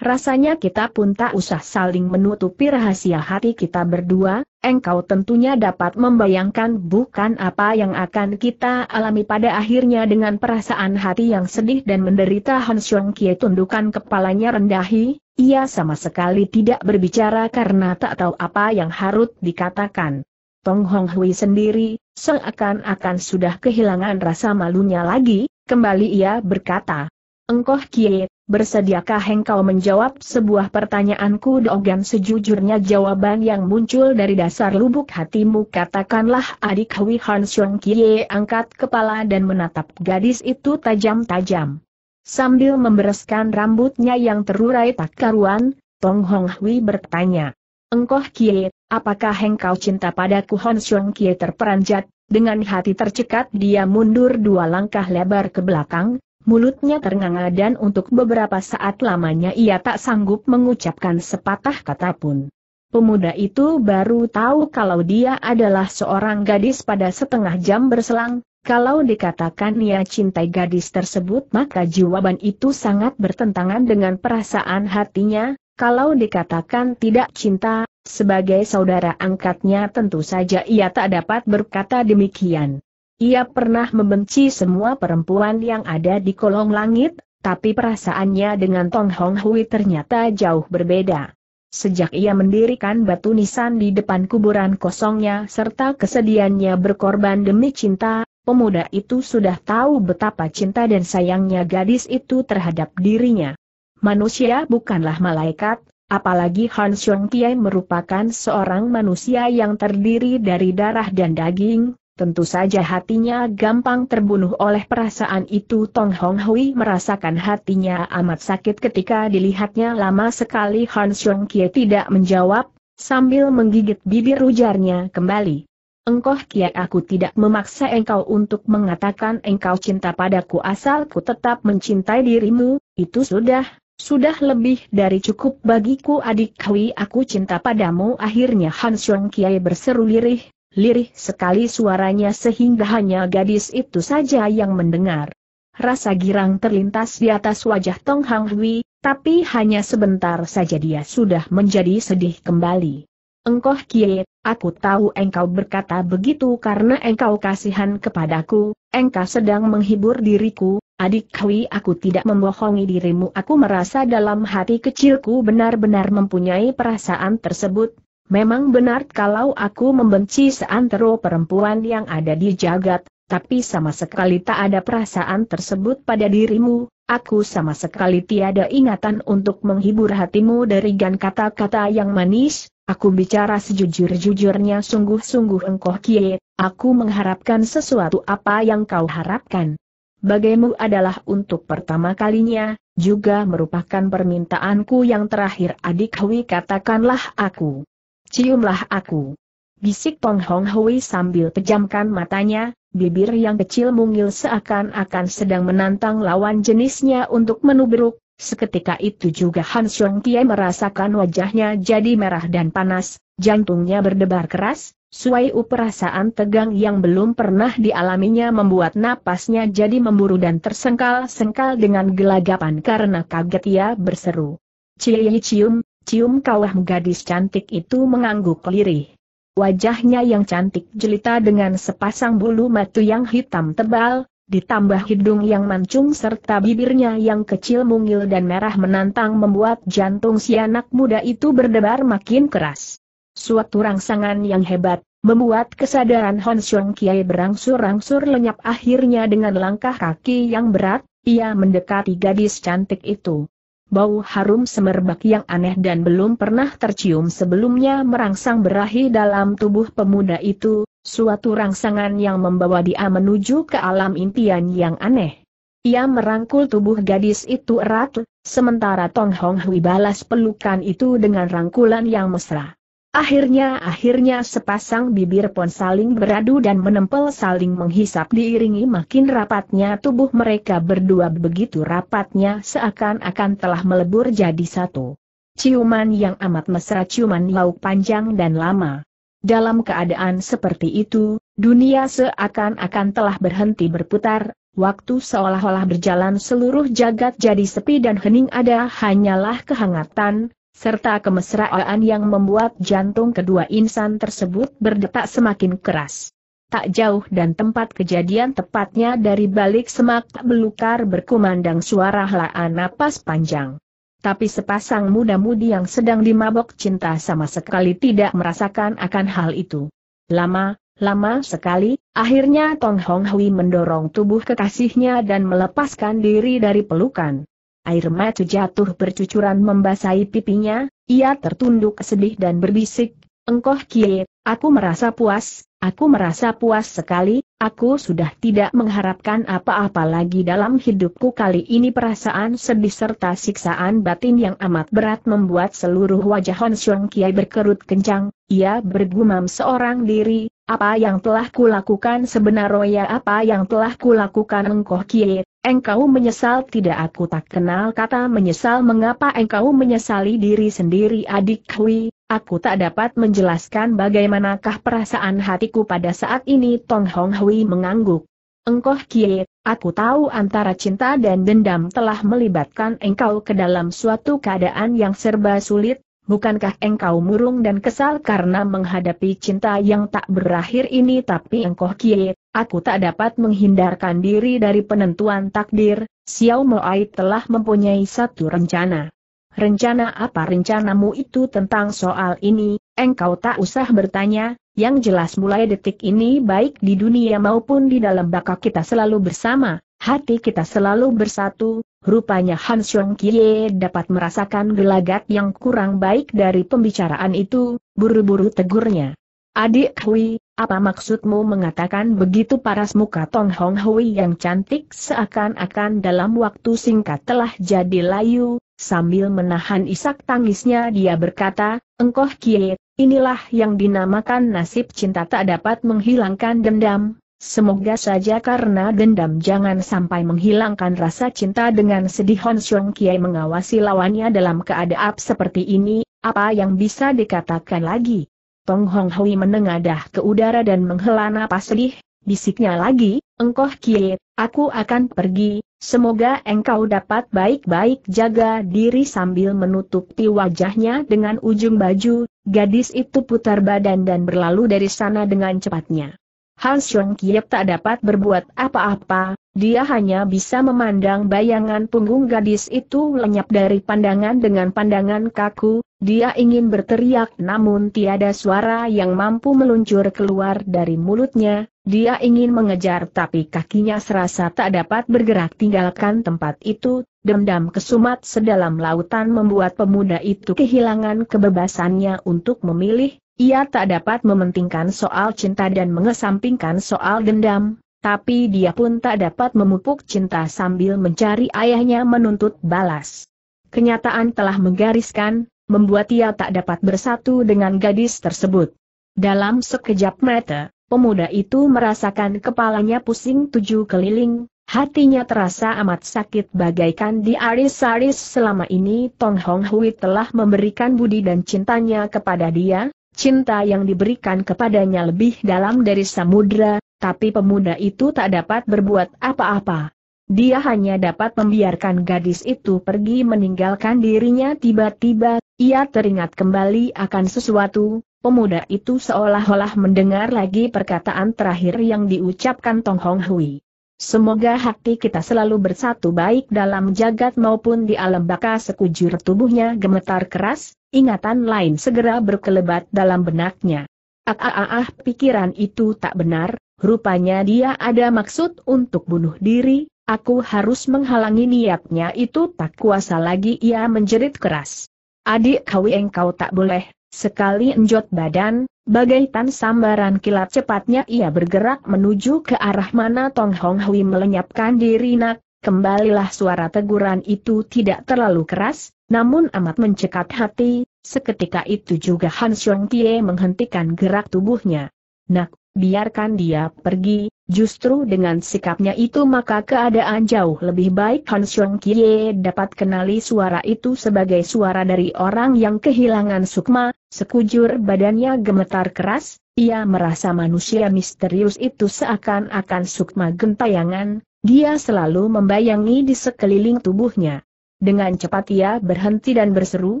Rasanya kita pun tak usah saling menutupi rahasia hati kita berdua, engkau tentunya dapat membayangkan bukan apa yang akan kita alami pada akhirnya dengan perasaan hati yang sedih dan menderita Han Xiong Kie tundukan kepalanya rendahi, ia sama sekali tidak berbicara karena tak tahu apa yang harus dikatakan. Tong Hong Hui sendiri, seakan-akan sudah kehilangan rasa malunya lagi, kembali ia berkata, Engkau Kie, bersediakah engkau menjawab sebuah pertanyaanku dogan sejujurnya jawaban yang muncul dari dasar lubuk hatimu katakanlah adik Hui Han Xiong Kie angkat kepala dan menatap gadis itu tajam-tajam. Sambil membereskan rambutnya yang terurai tak karuan, Tong Hong Hui bertanya. Engkoh Kie, apakah engkau cinta padaku Han Xiong Kie terperanjat, dengan hati tercekat dia mundur dua langkah lebar ke belakang, mulutnya ternganga dan untuk beberapa saat lamanya ia tak sanggup mengucapkan sepatah kata pun. Pemuda itu baru tahu kalau dia adalah seorang gadis pada setengah jam berselang, kalau dikatakan ia cintai gadis tersebut maka jawaban itu sangat bertentangan dengan perasaan hatinya, kalau dikatakan tidak cinta, sebagai saudara angkatnya tentu saja ia tak dapat berkata demikian. Ia pernah membenci semua perempuan yang ada di kolong langit, tapi perasaannya dengan Tong Hong Hui ternyata jauh berbeda. Sejak ia mendirikan batu nisan di depan kuburan kosongnya serta kesediaannya berkorban demi cinta, pemuda itu sudah tahu betapa cinta dan sayangnya gadis itu terhadap dirinya. Manusia bukanlah malaikat, apalagi Han Xiong Kiai merupakan seorang manusia yang terdiri dari darah dan daging, Tentu saja hatinya gampang terbunuh oleh perasaan itu Tong Hong Hui merasakan hatinya amat sakit ketika dilihatnya lama sekali Han Xiong Kie tidak menjawab, sambil menggigit bibir ujarnya kembali. Engkau kia aku tidak memaksa engkau untuk mengatakan engkau cinta padaku asal ku tetap mencintai dirimu, itu sudah, sudah lebih dari cukup bagiku adik Hui aku cinta padamu akhirnya Han Xiong Kiai berseru lirih, lirih sekali suaranya sehingga hanya gadis itu saja yang mendengar. Rasa girang terlintas di atas wajah Tong Hang Hui, tapi hanya sebentar saja dia sudah menjadi sedih kembali. Engkau kie, aku tahu engkau berkata begitu karena engkau kasihan kepadaku, engkau sedang menghibur diriku, adik Hui aku tidak membohongi dirimu aku merasa dalam hati kecilku benar-benar mempunyai perasaan tersebut, Memang benar kalau aku membenci seantero perempuan yang ada di jagat, tapi sama sekali tak ada perasaan tersebut pada dirimu, aku sama sekali tiada ingatan untuk menghibur hatimu dari gan kata-kata yang manis, aku bicara sejujur-jujurnya sungguh-sungguh engkau kie, aku mengharapkan sesuatu apa yang kau harapkan. Bagaimu adalah untuk pertama kalinya, juga merupakan permintaanku yang terakhir adik Hui katakanlah aku ciumlah aku. Bisik Pong Hong Hui sambil pejamkan matanya, bibir yang kecil mungil seakan-akan sedang menantang lawan jenisnya untuk menubruk, seketika itu juga Han Xiong Tie merasakan wajahnya jadi merah dan panas, jantungnya berdebar keras, Suai U perasaan tegang yang belum pernah dialaminya membuat napasnya jadi memburu dan tersengkal-sengkal dengan gelagapan karena kaget ia berseru. Cie cium, Cium kawah gadis cantik itu mengangguk lirih. Wajahnya yang cantik jelita dengan sepasang bulu mata yang hitam tebal, ditambah hidung yang mancung serta bibirnya yang kecil mungil dan merah menantang membuat jantung si anak muda itu berdebar makin keras. Suatu rangsangan yang hebat, membuat kesadaran Hon Xiong Kiai berangsur-angsur lenyap akhirnya dengan langkah kaki yang berat, ia mendekati gadis cantik itu bau harum semerbak yang aneh dan belum pernah tercium sebelumnya merangsang berahi dalam tubuh pemuda itu, suatu rangsangan yang membawa dia menuju ke alam impian yang aneh. Ia merangkul tubuh gadis itu erat, sementara Tong Hong Hui balas pelukan itu dengan rangkulan yang mesra. Akhirnya-akhirnya sepasang bibir pon saling beradu dan menempel saling menghisap diiringi makin rapatnya tubuh mereka berdua begitu rapatnya seakan-akan telah melebur jadi satu. Ciuman yang amat mesra ciuman lauk panjang dan lama. Dalam keadaan seperti itu, dunia seakan-akan telah berhenti berputar, waktu seolah-olah berjalan seluruh jagat jadi sepi dan hening ada hanyalah kehangatan, serta kemesraan yang membuat jantung kedua insan tersebut berdetak semakin keras. Tak jauh dan tempat kejadian tepatnya dari balik semak belukar berkumandang suara helaan napas panjang. Tapi sepasang muda-mudi yang sedang dimabok cinta sama sekali tidak merasakan akan hal itu. Lama, lama sekali, akhirnya Tong Hong Hui mendorong tubuh kekasihnya dan melepaskan diri dari pelukan. Air mata jatuh bercucuran membasahi pipinya, ia tertunduk sedih dan berbisik, Engkoh kie, aku merasa puas, aku merasa puas sekali, aku sudah tidak mengharapkan apa-apa lagi dalam hidupku kali ini perasaan sedih serta siksaan batin yang amat berat membuat seluruh wajah Hon Xiong Kiai berkerut kencang, ia bergumam seorang diri, apa yang telah kulakukan sebenarnya apa yang telah kulakukan engkau kie, engkau menyesal tidak aku tak kenal kata menyesal mengapa engkau menyesali diri sendiri adik Hui, aku tak dapat menjelaskan bagaimanakah perasaan hatiku pada saat ini Tong Hong Hui mengangguk. Engkau kie, aku tahu antara cinta dan dendam telah melibatkan engkau ke dalam suatu keadaan yang serba sulit, bukankah engkau murung dan kesal karena menghadapi cinta yang tak berakhir ini tapi engkau kie, aku tak dapat menghindarkan diri dari penentuan takdir, Xiao Moai telah mempunyai satu rencana. Rencana apa rencanamu itu tentang soal ini, engkau tak usah bertanya, yang jelas mulai detik ini baik di dunia maupun di dalam baka kita selalu bersama, Hati kita selalu bersatu, rupanya Han Xiong Kie dapat merasakan gelagat yang kurang baik dari pembicaraan itu, buru-buru tegurnya. Adik Hui, apa maksudmu mengatakan begitu paras muka Tong Hong Hui yang cantik seakan-akan dalam waktu singkat telah jadi layu, sambil menahan isak tangisnya dia berkata, Engkoh Kie, inilah yang dinamakan nasib cinta tak dapat menghilangkan dendam, Semoga saja karena dendam jangan sampai menghilangkan rasa cinta dengan sedih Hon Xiong Kiai mengawasi lawannya dalam keadaan seperti ini, apa yang bisa dikatakan lagi? Tong Hong Hui menengadah ke udara dan menghela napas sedih, bisiknya lagi, engkau Kiai, aku akan pergi, semoga engkau dapat baik-baik jaga diri sambil menutupi wajahnya dengan ujung baju, gadis itu putar badan dan berlalu dari sana dengan cepatnya. Han Xiong Kiep tak dapat berbuat apa-apa, dia hanya bisa memandang bayangan punggung gadis itu lenyap dari pandangan dengan pandangan kaku, dia ingin berteriak namun tiada suara yang mampu meluncur keluar dari mulutnya, dia ingin mengejar tapi kakinya serasa tak dapat bergerak tinggalkan tempat itu, dendam kesumat sedalam lautan membuat pemuda itu kehilangan kebebasannya untuk memilih, ia tak dapat mementingkan soal cinta dan mengesampingkan soal dendam, tapi dia pun tak dapat memupuk cinta sambil mencari ayahnya menuntut balas. Kenyataan telah menggariskan, membuat ia tak dapat bersatu dengan gadis tersebut. Dalam sekejap mata, pemuda itu merasakan kepalanya pusing tujuh keliling, Hatinya terasa amat sakit bagaikan di aris-aris selama ini Tong Hong Hui telah memberikan budi dan cintanya kepada dia, Cinta yang diberikan kepadanya lebih dalam dari samudra, tapi pemuda itu tak dapat berbuat apa-apa. Dia hanya dapat membiarkan gadis itu pergi meninggalkan dirinya tiba-tiba, ia teringat kembali akan sesuatu, pemuda itu seolah-olah mendengar lagi perkataan terakhir yang diucapkan Tong Hong Hui. Semoga hati kita selalu bersatu baik dalam jagat maupun di alam baka sekujur tubuhnya gemetar keras, ingatan lain segera berkelebat dalam benaknya. Ah, ah, ah, ah pikiran itu tak benar, rupanya dia ada maksud untuk bunuh diri, aku harus menghalangi niatnya itu tak kuasa lagi ia menjerit keras. Adik kau engkau tak boleh, Sekali enjot badan, bagai tan sambaran kilat cepatnya ia bergerak menuju ke arah mana Tong Hong Hui melenyapkan diri nak, kembalilah suara teguran itu tidak terlalu keras, namun amat mencekat hati, seketika itu juga Han Xiong Tie menghentikan gerak tubuhnya. Nak, biarkan dia pergi, justru dengan sikapnya itu maka keadaan jauh lebih baik Han Xiong Tie dapat kenali suara itu sebagai suara dari orang yang kehilangan sukma, Sekujur badannya gemetar keras, ia merasa manusia misterius itu seakan-akan sukma gentayangan, dia selalu membayangi di sekeliling tubuhnya. Dengan cepat ia berhenti dan berseru,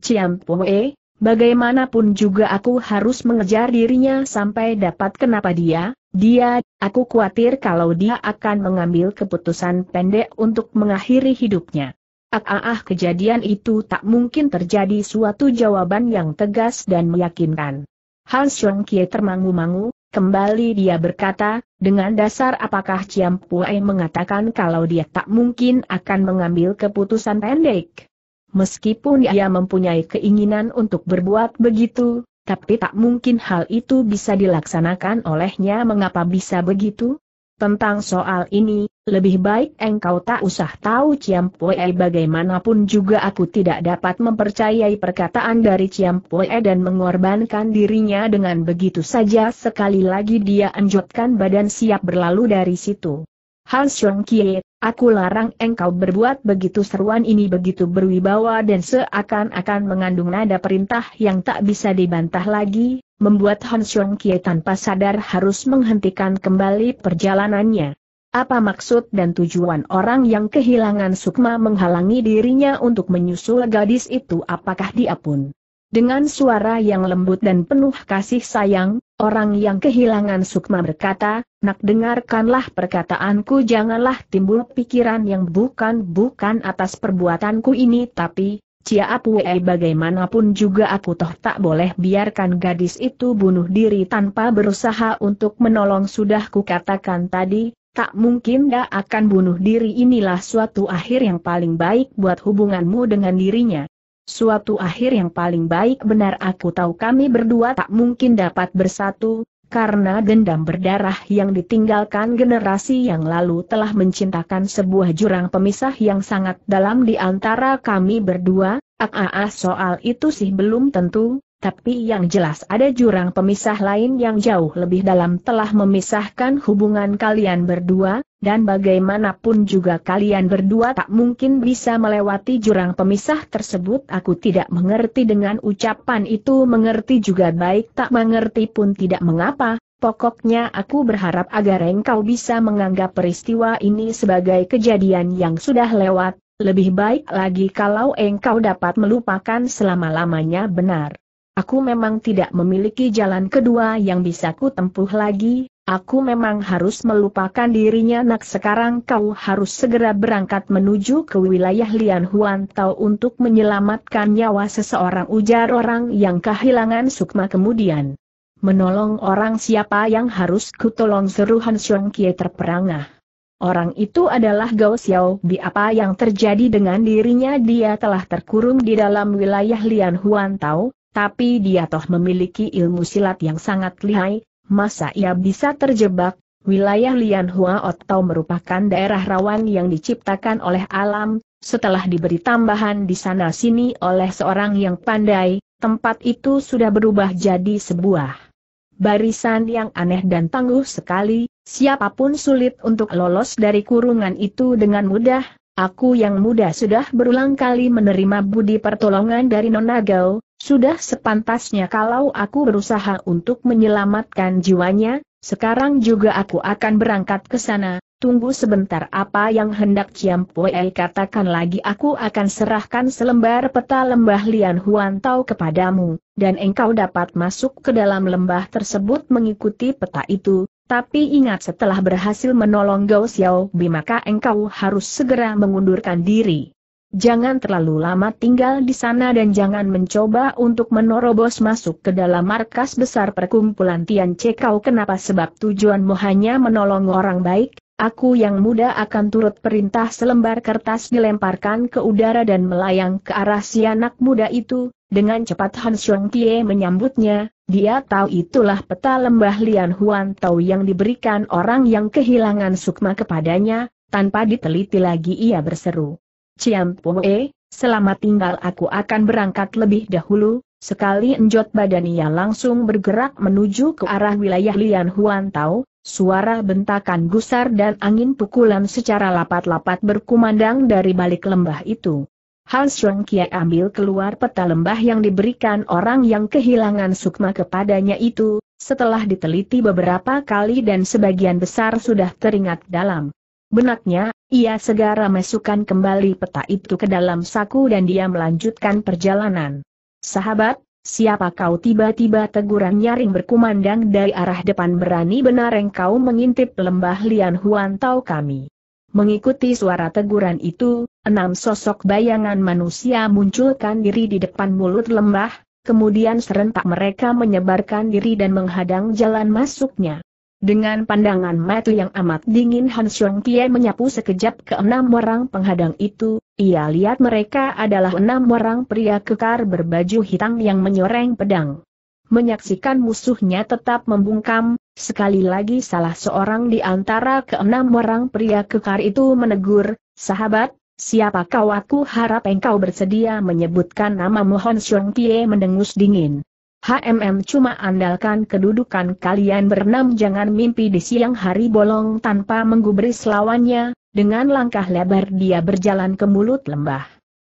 Ciam Poe, bagaimanapun juga aku harus mengejar dirinya sampai dapat kenapa dia, dia, aku khawatir kalau dia akan mengambil keputusan pendek untuk mengakhiri hidupnya. Ah, ah, ah kejadian itu tak mungkin terjadi suatu jawaban yang tegas dan meyakinkan. Han Xiong Kie termangu-mangu, kembali dia berkata, dengan dasar apakah Ciam Puei mengatakan kalau dia tak mungkin akan mengambil keputusan pendek. Meskipun ia mempunyai keinginan untuk berbuat begitu, tapi tak mungkin hal itu bisa dilaksanakan olehnya mengapa bisa begitu? Tentang soal ini, lebih baik engkau tak usah tahu Ciampue bagaimanapun juga aku tidak dapat mempercayai perkataan dari Ciampue dan mengorbankan dirinya dengan begitu saja sekali lagi dia anjutkan badan siap berlalu dari situ. Han Xiong Kie, aku larang engkau berbuat begitu seruan ini begitu berwibawa dan seakan-akan mengandung nada perintah yang tak bisa dibantah lagi, membuat Han Xiong Kie tanpa sadar harus menghentikan kembali perjalanannya. Apa maksud dan tujuan orang yang kehilangan sukma menghalangi dirinya untuk menyusul gadis itu apakah dia pun? Dengan suara yang lembut dan penuh kasih sayang, orang yang kehilangan sukma berkata, Nak dengarkanlah perkataanku janganlah timbul pikiran yang bukan-bukan atas perbuatanku ini tapi, Cia Apue bagaimanapun juga aku toh tak boleh biarkan gadis itu bunuh diri tanpa berusaha untuk menolong sudah kukatakan tadi, tak mungkin dia akan bunuh diri inilah suatu akhir yang paling baik buat hubunganmu dengan dirinya. Suatu akhir yang paling baik benar aku tahu kami berdua tak mungkin dapat bersatu, karena dendam berdarah yang ditinggalkan generasi yang lalu telah mencintakan sebuah jurang pemisah yang sangat dalam di antara kami berdua, Aa ah, ah, ah, soal itu sih belum tentu, tapi yang jelas ada jurang pemisah lain yang jauh lebih dalam telah memisahkan hubungan kalian berdua, dan bagaimanapun juga kalian berdua tak mungkin bisa melewati jurang pemisah tersebut. Aku tidak mengerti dengan ucapan itu mengerti juga baik tak mengerti pun tidak mengapa, pokoknya aku berharap agar engkau bisa menganggap peristiwa ini sebagai kejadian yang sudah lewat, lebih baik lagi kalau engkau dapat melupakan selama-lamanya benar. Aku memang tidak memiliki jalan kedua yang bisa ku tempuh lagi, aku memang harus melupakan dirinya nak sekarang kau harus segera berangkat menuju ke wilayah Lian Huan Tao untuk menyelamatkan nyawa seseorang ujar orang yang kehilangan sukma kemudian. Menolong orang siapa yang harus kutolong seru Han Xiong Kie terperangah. Orang itu adalah Gao Xiao Bi apa yang terjadi dengan dirinya dia telah terkurung di dalam wilayah Lian Huan Tao, tapi dia toh memiliki ilmu silat yang sangat lihai, masa ia bisa terjebak, wilayah Lian Hua atau merupakan daerah rawan yang diciptakan oleh alam, setelah diberi tambahan di sana-sini oleh seorang yang pandai, tempat itu sudah berubah jadi sebuah barisan yang aneh dan tangguh sekali, siapapun sulit untuk lolos dari kurungan itu dengan mudah, Aku yang muda sudah berulang kali menerima budi pertolongan dari Nonagao, sudah sepantasnya kalau aku berusaha untuk menyelamatkan jiwanya, sekarang juga aku akan berangkat ke sana, tunggu sebentar apa yang hendak Ciam Pue katakan lagi aku akan serahkan selembar peta lembah Lian Huan Tao kepadamu, dan engkau dapat masuk ke dalam lembah tersebut mengikuti peta itu, tapi ingat setelah berhasil menolong Gao Xiao Bi maka engkau harus segera mengundurkan diri. Jangan terlalu lama tinggal di sana dan jangan mencoba untuk menerobos masuk ke dalam markas besar perkumpulan Tian Kau kenapa sebab tujuanmu hanya menolong orang baik, aku yang muda akan turut perintah selembar kertas dilemparkan ke udara dan melayang ke arah si anak muda itu, dengan cepat Han Xiong Tie menyambutnya, dia tahu itulah peta lembah Lian Huan Tau yang diberikan orang yang kehilangan sukma kepadanya, tanpa diteliti lagi ia berseru. Ciam Pue, selama tinggal aku akan berangkat lebih dahulu, sekali enjot badan ia langsung bergerak menuju ke arah wilayah Lian Huan Tao, suara bentakan gusar dan angin pukulan secara lapat-lapat berkumandang dari balik lembah itu. Hal Xiong Kia ambil keluar peta lembah yang diberikan orang yang kehilangan sukma kepadanya itu, setelah diteliti beberapa kali dan sebagian besar sudah teringat dalam. Benaknya, ia segera masukkan kembali peta itu ke dalam saku dan dia melanjutkan perjalanan. Sahabat, siapa kau tiba-tiba teguran nyaring berkumandang dari arah depan berani benar engkau mengintip lembah lian huan tau kami. Mengikuti suara teguran itu, enam sosok bayangan manusia munculkan diri di depan mulut lembah, kemudian serentak mereka menyebarkan diri dan menghadang jalan masuknya. Dengan pandangan mata yang amat dingin Han Xiong Kie menyapu sekejap ke enam orang penghadang itu, ia lihat mereka adalah enam orang pria kekar berbaju hitam yang menyoreng pedang. Menyaksikan musuhnya tetap membungkam, sekali lagi salah seorang di antara keenam orang pria kekar itu menegur, sahabat, siapa kau aku harap engkau bersedia menyebutkan nama Mohon Xiong Kie mendengus dingin. HMM cuma andalkan kedudukan kalian berenam jangan mimpi di siang hari bolong tanpa menggubris lawannya, dengan langkah lebar dia berjalan ke mulut lembah.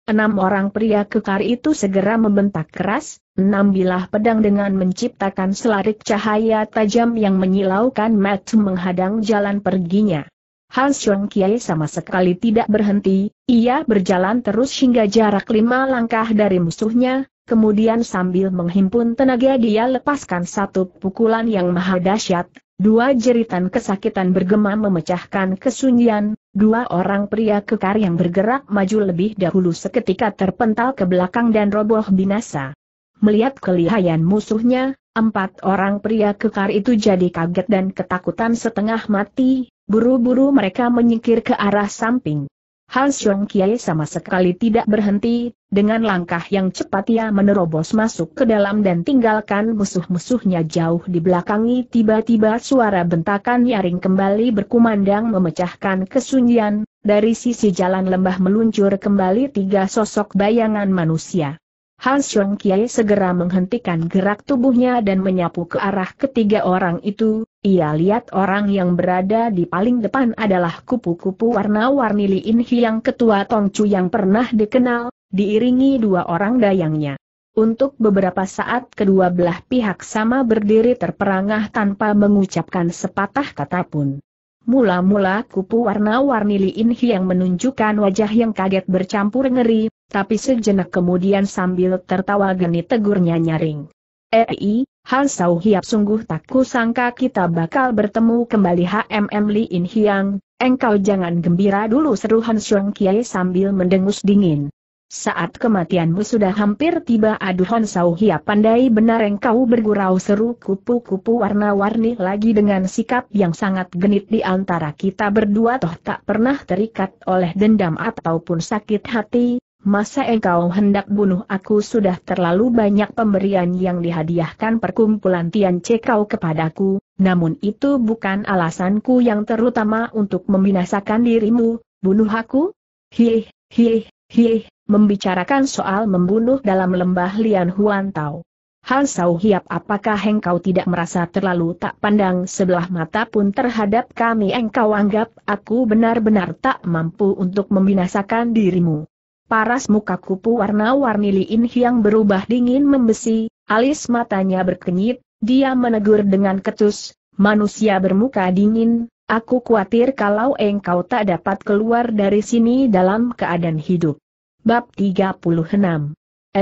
Enam orang pria kekar itu segera membentak keras, enam bilah pedang dengan menciptakan selarik cahaya tajam yang menyilaukan Matt menghadang jalan perginya. Hans Young Kiai sama sekali tidak berhenti, ia berjalan terus hingga jarak lima langkah dari musuhnya, Kemudian sambil menghimpun tenaga dia lepaskan satu pukulan yang maha dahsyat, dua jeritan kesakitan bergema memecahkan kesunyian, dua orang pria kekar yang bergerak maju lebih dahulu seketika terpental ke belakang dan roboh binasa. Melihat kelihayan musuhnya, empat orang pria kekar itu jadi kaget dan ketakutan setengah mati, buru-buru mereka menyingkir ke arah samping. Han Xiong Kiai sama sekali tidak berhenti, dengan langkah yang cepat ia menerobos masuk ke dalam dan tinggalkan musuh-musuhnya jauh di belakangi tiba-tiba suara bentakan nyaring kembali berkumandang memecahkan kesunyian, dari sisi jalan lembah meluncur kembali tiga sosok bayangan manusia. Hans Long Kiai segera menghentikan gerak tubuhnya dan menyapu ke arah ketiga orang itu, ia lihat orang yang berada di paling depan adalah kupu-kupu warna-warni Li In Hiang ketua Chu yang pernah dikenal, diiringi dua orang dayangnya. Untuk beberapa saat kedua belah pihak sama berdiri terperangah tanpa mengucapkan sepatah kata pun. Mula-mula kupu warna-warni Li In yang menunjukkan wajah yang kaget bercampur ngeri, tapi sejenak kemudian sambil tertawa geni tegurnya nyaring. Ei, eh, Han Sao Hiap sungguh tak kusangka kita bakal bertemu kembali HMM In Hiang, engkau jangan gembira dulu seru Han Xiong Kiai sambil mendengus dingin. Saat kematianmu sudah hampir tiba aduhon Sauhia pandai benar engkau bergurau seru kupu-kupu warna-warni lagi dengan sikap yang sangat genit di antara kita berdua toh tak pernah terikat oleh dendam ataupun sakit hati, Masa engkau hendak bunuh aku sudah terlalu banyak pemberian yang dihadiahkan perkumpulan Tian Cekau kepadaku, namun itu bukan alasanku yang terutama untuk membinasakan dirimu, bunuh aku? Hih, hih, hih, membicarakan soal membunuh dalam lembah Lian Huan Tao. Hal Sau Hiap apakah engkau tidak merasa terlalu tak pandang sebelah mata pun terhadap kami engkau anggap aku benar-benar tak mampu untuk membinasakan dirimu. Paras muka kupu warna-warni Liin Hiang berubah dingin membesi, alis matanya berkenyit, dia menegur dengan ketus, manusia bermuka dingin, aku khawatir kalau engkau tak dapat keluar dari sini dalam keadaan hidup. Bab 36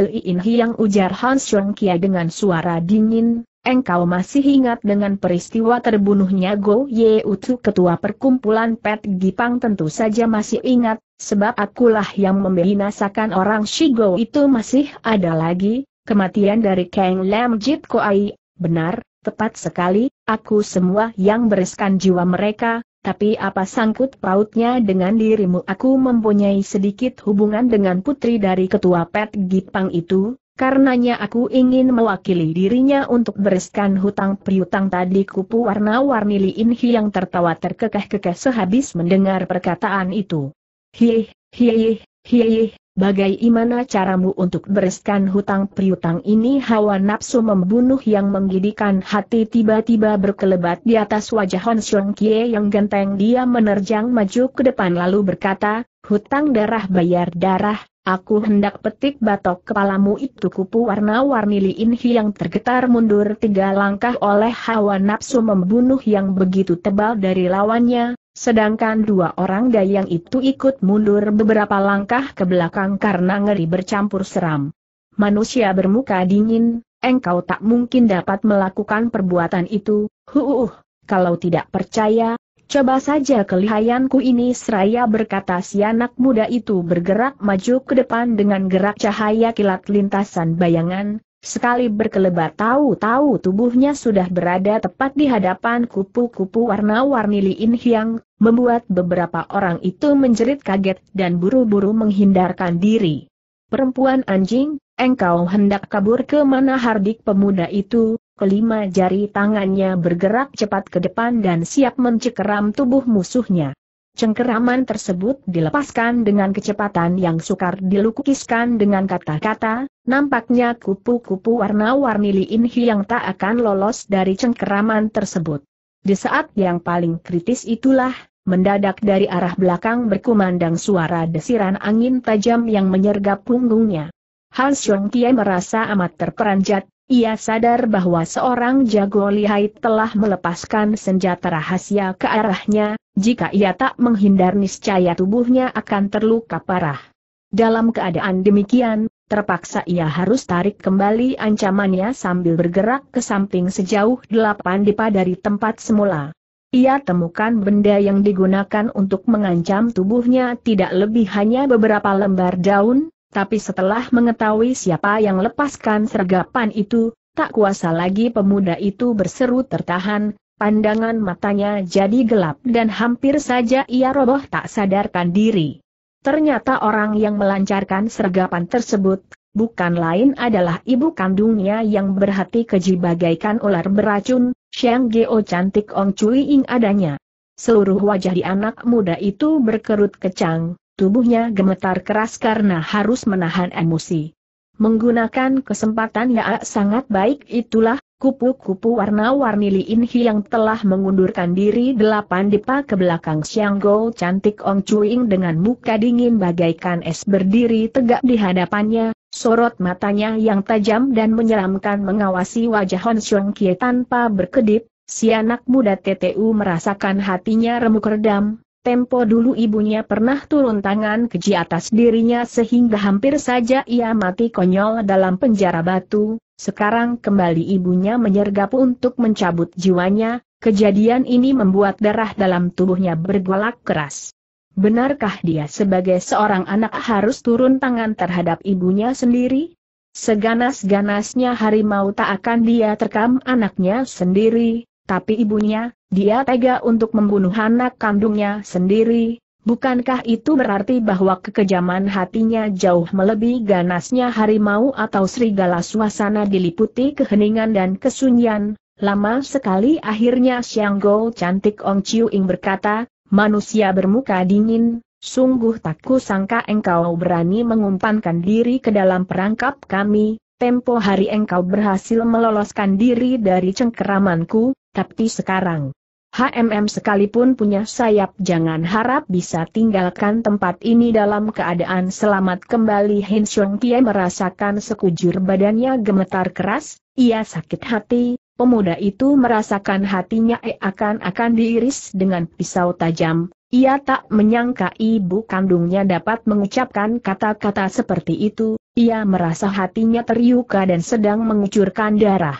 Li In yang ujar Han Xiong Kia dengan suara dingin, engkau masih ingat dengan peristiwa terbunuhnya Go Ye Utu ketua perkumpulan Pet Gipang tentu saja masih ingat, sebab akulah yang membinasakan orang Shigo itu masih ada lagi, kematian dari Kang Lam Jit Koai, benar, tepat sekali, aku semua yang bereskan jiwa mereka, tapi apa sangkut pautnya dengan dirimu aku mempunyai sedikit hubungan dengan putri dari ketua Pet Gipang itu, karenanya aku ingin mewakili dirinya untuk bereskan hutang priutang tadi kupu warna-warni liin Inhi yang tertawa terkekeh-kekeh sehabis mendengar perkataan itu. Hiih, hiih, hiih, Bagaimana caramu untuk bereskan hutang priutang ini hawa nafsu membunuh yang menggidikan hati tiba-tiba berkelebat di atas wajah Hon Xiong Kie yang genteng dia menerjang maju ke depan lalu berkata, hutang darah bayar darah, aku hendak petik batok kepalamu itu kupu warna-warni Li Inhi yang tergetar mundur tiga langkah oleh hawa nafsu membunuh yang begitu tebal dari lawannya, Sedangkan dua orang dayang itu ikut mundur beberapa langkah ke belakang karena ngeri bercampur seram. Manusia bermuka dingin, engkau tak mungkin dapat melakukan perbuatan itu, huuh, kalau tidak percaya, coba saja kelihayanku ini seraya berkata si anak muda itu bergerak maju ke depan dengan gerak cahaya kilat lintasan bayangan, Sekali berkelebat tahu-tahu tubuhnya sudah berada tepat di hadapan kupu-kupu warna-warni Liin Hiang, membuat beberapa orang itu menjerit kaget dan buru-buru menghindarkan diri. Perempuan anjing, engkau hendak kabur ke mana hardik pemuda itu, kelima jari tangannya bergerak cepat ke depan dan siap mencekram tubuh musuhnya. Cengkeraman tersebut dilepaskan dengan kecepatan yang sukar dilukiskan dengan kata-kata, nampaknya kupu-kupu warna-warni Li Inhi yang tak akan lolos dari cengkeraman tersebut. Di saat yang paling kritis itulah, mendadak dari arah belakang berkumandang suara desiran angin tajam yang menyergap punggungnya. Han Xiong Tie merasa amat terperanjat, ia sadar bahwa seorang jago lihai telah melepaskan senjata rahasia ke arahnya, jika ia tak menghindar niscaya tubuhnya akan terluka parah. Dalam keadaan demikian, terpaksa ia harus tarik kembali ancamannya sambil bergerak ke samping sejauh delapan dipa dari tempat semula. Ia temukan benda yang digunakan untuk mengancam tubuhnya tidak lebih hanya beberapa lembar daun, tapi setelah mengetahui siapa yang lepaskan sergapan itu, tak kuasa lagi pemuda itu berseru tertahan, pandangan matanya jadi gelap dan hampir saja ia roboh tak sadarkan diri. Ternyata orang yang melancarkan sergapan tersebut, bukan lain adalah ibu kandungnya yang berhati keji bagaikan ular beracun, Shang Geo cantik Ong Cui Ing adanya. Seluruh wajah di anak muda itu berkerut kecang, tubuhnya gemetar keras karena harus menahan emosi. Menggunakan kesempatan yang ah, sangat baik itulah, kupu-kupu warna-warni Li Hi yang telah mengundurkan diri delapan dipa ke belakang Xiang Go cantik Ong Chuing dengan muka dingin bagaikan es berdiri tegak di hadapannya, sorot matanya yang tajam dan menyeramkan mengawasi wajah Hon Xiong Kie tanpa berkedip, si anak muda TTU merasakan hatinya remuk redam, Tempo dulu ibunya pernah turun tangan keji atas dirinya sehingga hampir saja ia mati konyol dalam penjara batu, sekarang kembali ibunya menyergap untuk mencabut jiwanya, kejadian ini membuat darah dalam tubuhnya bergolak keras. Benarkah dia sebagai seorang anak harus turun tangan terhadap ibunya sendiri? Seganas-ganasnya harimau tak akan dia terkam anaknya sendiri, tapi ibunya, dia tega untuk membunuh anak kandungnya sendiri, bukankah itu berarti bahwa kekejaman hatinya jauh melebihi ganasnya harimau atau serigala suasana diliputi keheningan dan kesunyian? Lama sekali akhirnya Xiang Go cantik Ong Chiu Ing berkata, manusia bermuka dingin, sungguh tak kusangka engkau berani mengumpankan diri ke dalam perangkap kami, Tempo hari engkau berhasil meloloskan diri dari cengkeramanku, tapi sekarang HMM sekalipun punya sayap jangan harap bisa tinggalkan tempat ini dalam keadaan selamat kembali Hin Xiong Kie merasakan sekujur badannya gemetar keras, ia sakit hati, pemuda itu merasakan hatinya akan-akan diiris dengan pisau tajam, ia tak menyangka ibu kandungnya dapat mengucapkan kata-kata seperti itu, ia merasa hatinya terluka dan sedang mengucurkan darah.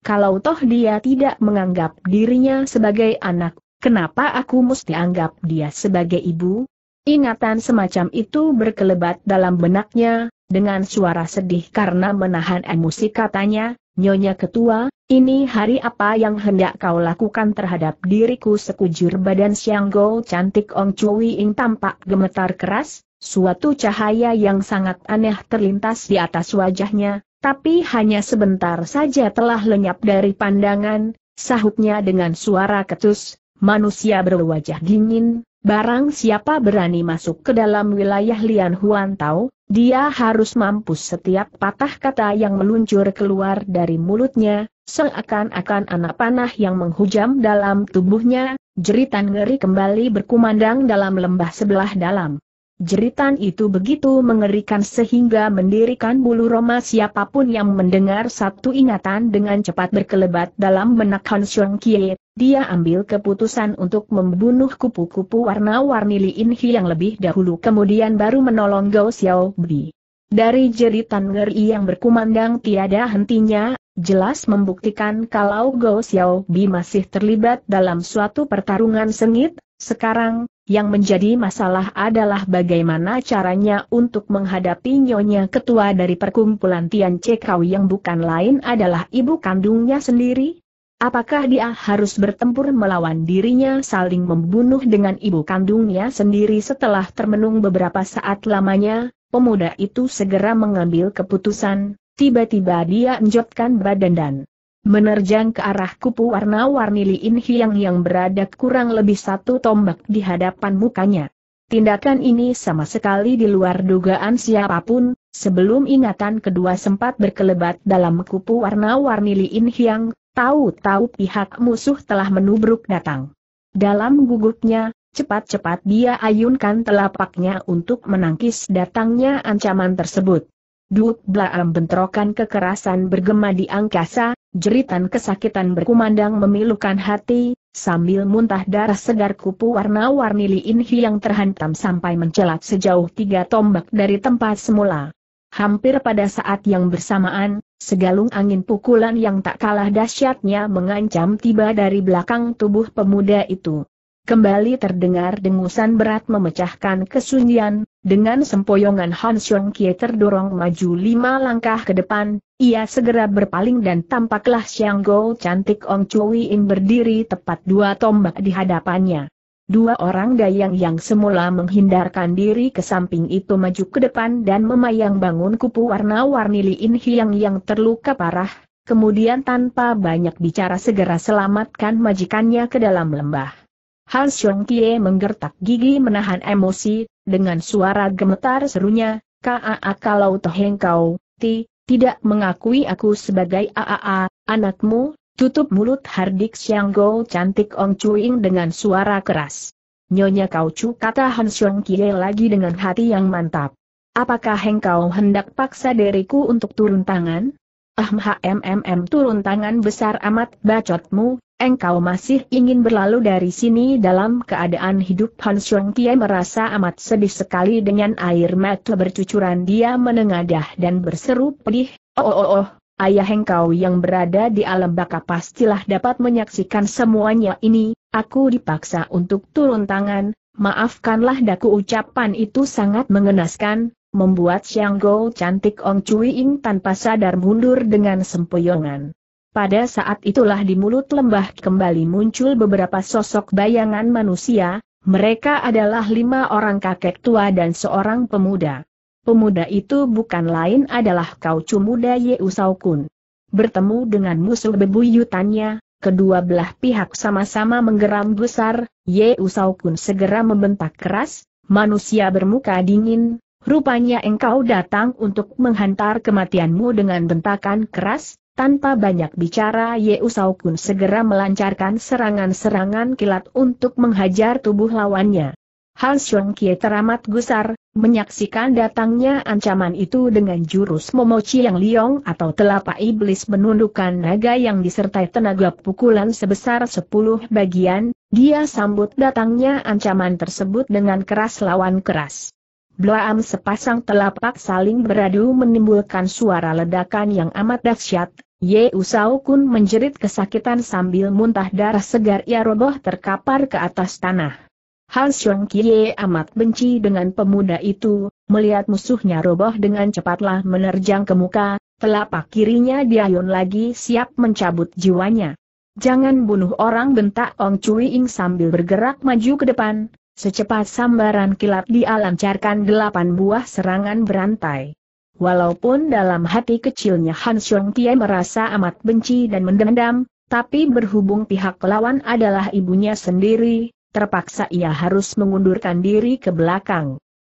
Kalau toh dia tidak menganggap dirinya sebagai anak, kenapa aku mesti anggap dia sebagai ibu? Ingatan semacam itu berkelebat dalam benaknya, dengan suara sedih karena menahan emosi katanya, Nyonya Ketua, ini hari apa yang hendak kau lakukan terhadap diriku sekujur badan Sianggo? cantik Ong Chui Ing tampak gemetar keras, suatu cahaya yang sangat aneh terlintas di atas wajahnya, tapi hanya sebentar saja telah lenyap dari pandangan, sahutnya dengan suara ketus, manusia berwajah dingin, barang siapa berani masuk ke dalam wilayah Lian Huan Tao, dia harus mampus setiap patah kata yang meluncur keluar dari mulutnya, seakan-akan anak panah yang menghujam dalam tubuhnya, jeritan ngeri kembali berkumandang dalam lembah sebelah dalam. Jeritan itu begitu mengerikan sehingga mendirikan bulu roma siapapun yang mendengar satu ingatan dengan cepat berkelebat dalam benak Han Xiong Kie. Dia ambil keputusan untuk membunuh kupu-kupu warna-warni Li Hi yang lebih dahulu kemudian baru menolong Gao Xiao Bi. Dari jeritan ngeri yang berkumandang tiada hentinya, jelas membuktikan kalau Gao Xiao Bi masih terlibat dalam suatu pertarungan sengit, sekarang, yang menjadi masalah adalah bagaimana caranya untuk menghadapi Nyonya Ketua dari perkumpulan Tian Cekau yang bukan lain adalah ibu kandungnya sendiri? Apakah dia harus bertempur melawan dirinya saling membunuh dengan ibu kandungnya sendiri setelah termenung beberapa saat lamanya? Pemuda itu segera mengambil keputusan, tiba-tiba dia enjotkan badan dan menerjang ke arah kupu warna-warni Lin Hiang yang berada kurang lebih satu tombak di hadapan mukanya. Tindakan ini sama sekali di luar dugaan siapapun, sebelum ingatan kedua sempat berkelebat dalam kupu warna-warni Lin Hiang, tahu-tahu pihak musuh telah menubruk datang. Dalam gugupnya, cepat-cepat dia ayunkan telapaknya untuk menangkis datangnya ancaman tersebut. Duk blaam bentrokan kekerasan bergema di angkasa, Jeritan kesakitan berkumandang memilukan hati, sambil muntah darah segar kupu warna-warni liin Hi yang terhantam sampai mencelat sejauh tiga tombak dari tempat semula. Hampir pada saat yang bersamaan, segalung angin pukulan yang tak kalah dahsyatnya mengancam tiba dari belakang tubuh pemuda itu. Kembali terdengar dengusan berat memecahkan kesunyian, dengan sempoyongan Han Xiong Kie terdorong maju lima langkah ke depan, ia segera berpaling dan tampaklah Xiang Go cantik Ong Chui In berdiri tepat dua tombak di hadapannya. Dua orang dayang yang semula menghindarkan diri ke samping itu maju ke depan dan memayang bangun kupu warna-warni liin Hiang yang terluka parah, kemudian tanpa banyak bicara segera selamatkan majikannya ke dalam lembah. Han Xiong Kie menggertak gigi menahan emosi, dengan suara gemetar serunya, Kaa kalau toh hengkau, ti, tidak mengakui aku sebagai AAA, anakmu, tutup mulut Hardik Go cantik Ong Cuing dengan suara keras. Nyonya kau cu kata Han Xiong Kie lagi dengan hati yang mantap. Apakah engkau hendak paksa diriku untuk turun tangan? Ahmhmmm turun tangan besar amat bacotmu, Engkau masih ingin berlalu dari sini dalam keadaan hidup Han Shuang merasa amat sedih sekali dengan air mata bercucuran dia menengadah dan berseru pedih, oh oh oh, oh. ayah engkau yang berada di alam baka pastilah dapat menyaksikan semuanya ini, aku dipaksa untuk turun tangan, maafkanlah daku ucapan itu sangat mengenaskan, membuat Xiang cantik Ong Cui Ing tanpa sadar mundur dengan sempoyongan. Pada saat itulah di mulut lembah kembali muncul beberapa sosok bayangan manusia, mereka adalah lima orang kakek tua dan seorang pemuda. Pemuda itu bukan lain adalah kau muda Yeusau Kun. Bertemu dengan musuh bebuyutannya, kedua belah pihak sama-sama menggeram besar, Yeusau Kun segera membentak keras, manusia bermuka dingin, rupanya engkau datang untuk menghantar kematianmu dengan bentakan keras, tanpa banyak bicara Ye Usau Kun segera melancarkan serangan-serangan kilat untuk menghajar tubuh lawannya. Han Xiong Kie teramat gusar, menyaksikan datangnya ancaman itu dengan jurus Momochi yang liong atau telapak iblis menundukkan naga yang disertai tenaga pukulan sebesar 10 bagian, dia sambut datangnya ancaman tersebut dengan keras lawan keras. Blaam sepasang telapak saling beradu menimbulkan suara ledakan yang amat dahsyat. Ye Usau Kun menjerit kesakitan sambil muntah darah segar ia roboh terkapar ke atas tanah. Han Xiong Kie amat benci dengan pemuda itu, melihat musuhnya roboh dengan cepatlah menerjang ke muka, telapak kirinya Diayun lagi siap mencabut jiwanya. Jangan bunuh orang bentak Ong Cui Ing sambil bergerak maju ke depan, Secepat sambaran kilat dia lancarkan delapan buah serangan berantai. Walaupun dalam hati kecilnya Han Xiong Tie merasa amat benci dan mendendam, tapi berhubung pihak lawan adalah ibunya sendiri, terpaksa ia harus mengundurkan diri ke belakang.